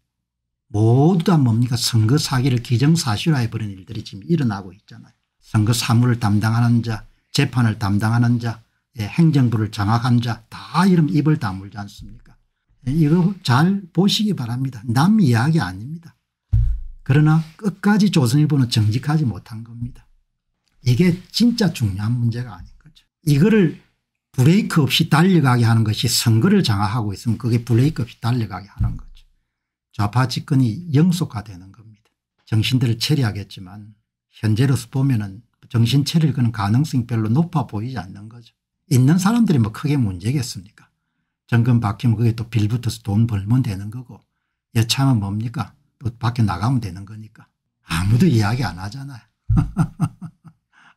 모두 다 뭡니까 선거 사기를 기정사실화해버린 일들이 지금 일어나고 있잖아요. 선거 사무를 담당하는 자 재판을 담당하는 자 예, 행정부를 장악한 자 다이름 입을 다물지 않습니까 이거 잘 보시기 바랍니다. 남 이야기 아닙니다. 그러나 끝까지 조선일보는 정직하지 못한 겁니다. 이게 진짜 중요한 문제가 아닌 거죠. 이거를 브레이크 없이 달려가게 하는 것이 선거를 장악하고 있으면 그게 브레이크 없이 달려가게 하는 거죠. 좌파 집권이 영속화되는 겁니다. 정신들을 체리하겠지만 현재로서 보면 은 정신 체리를 끄 가능성이 별로 높아 보이지 않는 거죠. 있는 사람들이 뭐 크게 문제겠습니까. 정권 바뀌면 그게 또 빌붙어서 돈 벌면 되는 거고 여차하면 뭡니까 밖에 나가면 되는 거니까. 아무도 이야기 안 하잖아요.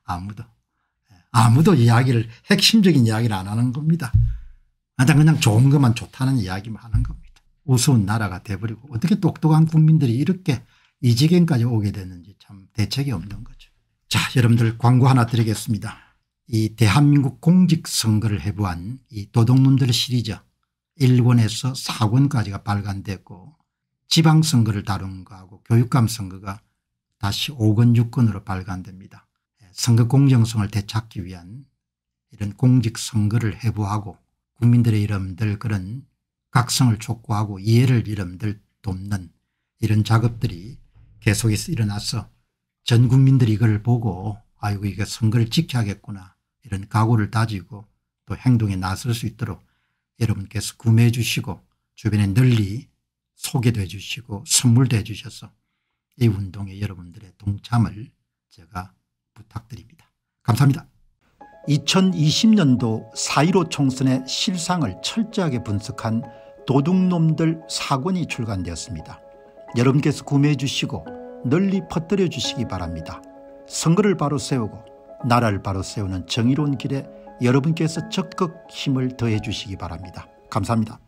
아무도. 예, 아무도 이야기를 핵심적인 이야기를 안 하는 겁니다. 일단 그냥 좋은 것만 좋다는 이야기만 하는 겁니다. 우스운 나라가 돼버리고 어떻게 똑똑한 국민들이 이렇게 이 지경까지 오게 되는지 참 대책이 없는 거죠. 자 여러분들 광고 하나 드리겠습니다. 이 대한민국 공직선거를 해부한 이도덕놈들 시리즈 1권에서 4권까지가 발간됐고 지방선거를 다룬 거하고 교육감 선거가 다시 5권 6권으로 발간됩니다. 선거 공정성을 되찾기 위한 이런 공직선거를 해부하고 국민들의 이름들 그런 각성을 촉구하고 이해를 이름들 돕는 이런 작업들이 계속해서 일어나서 전 국민들이 이걸 보고 아이고 이게 선거를 지켜야겠구나 이런 각오를 다지고 또 행동에 나설 수 있도록 여러분께서 구매해 주시고 주변에 널리 소개도 해 주시고 선물도 해 주셔서 이 운동에 여러분들의 동참을 제가 부탁드립니다. 감사합니다. 2020년도 4.15 총선의 실상을 철저하게 분석한 도둑놈들 사권이 출간되었습니다. 여러분께서 구매해 주시고 널리 퍼뜨려 주시기 바랍니다. 선거를 바로 세우고 나라를 바로 세우는 정의로운 길에 여러분께서 적극 힘을 더해 주시기 바랍니다. 감사합니다.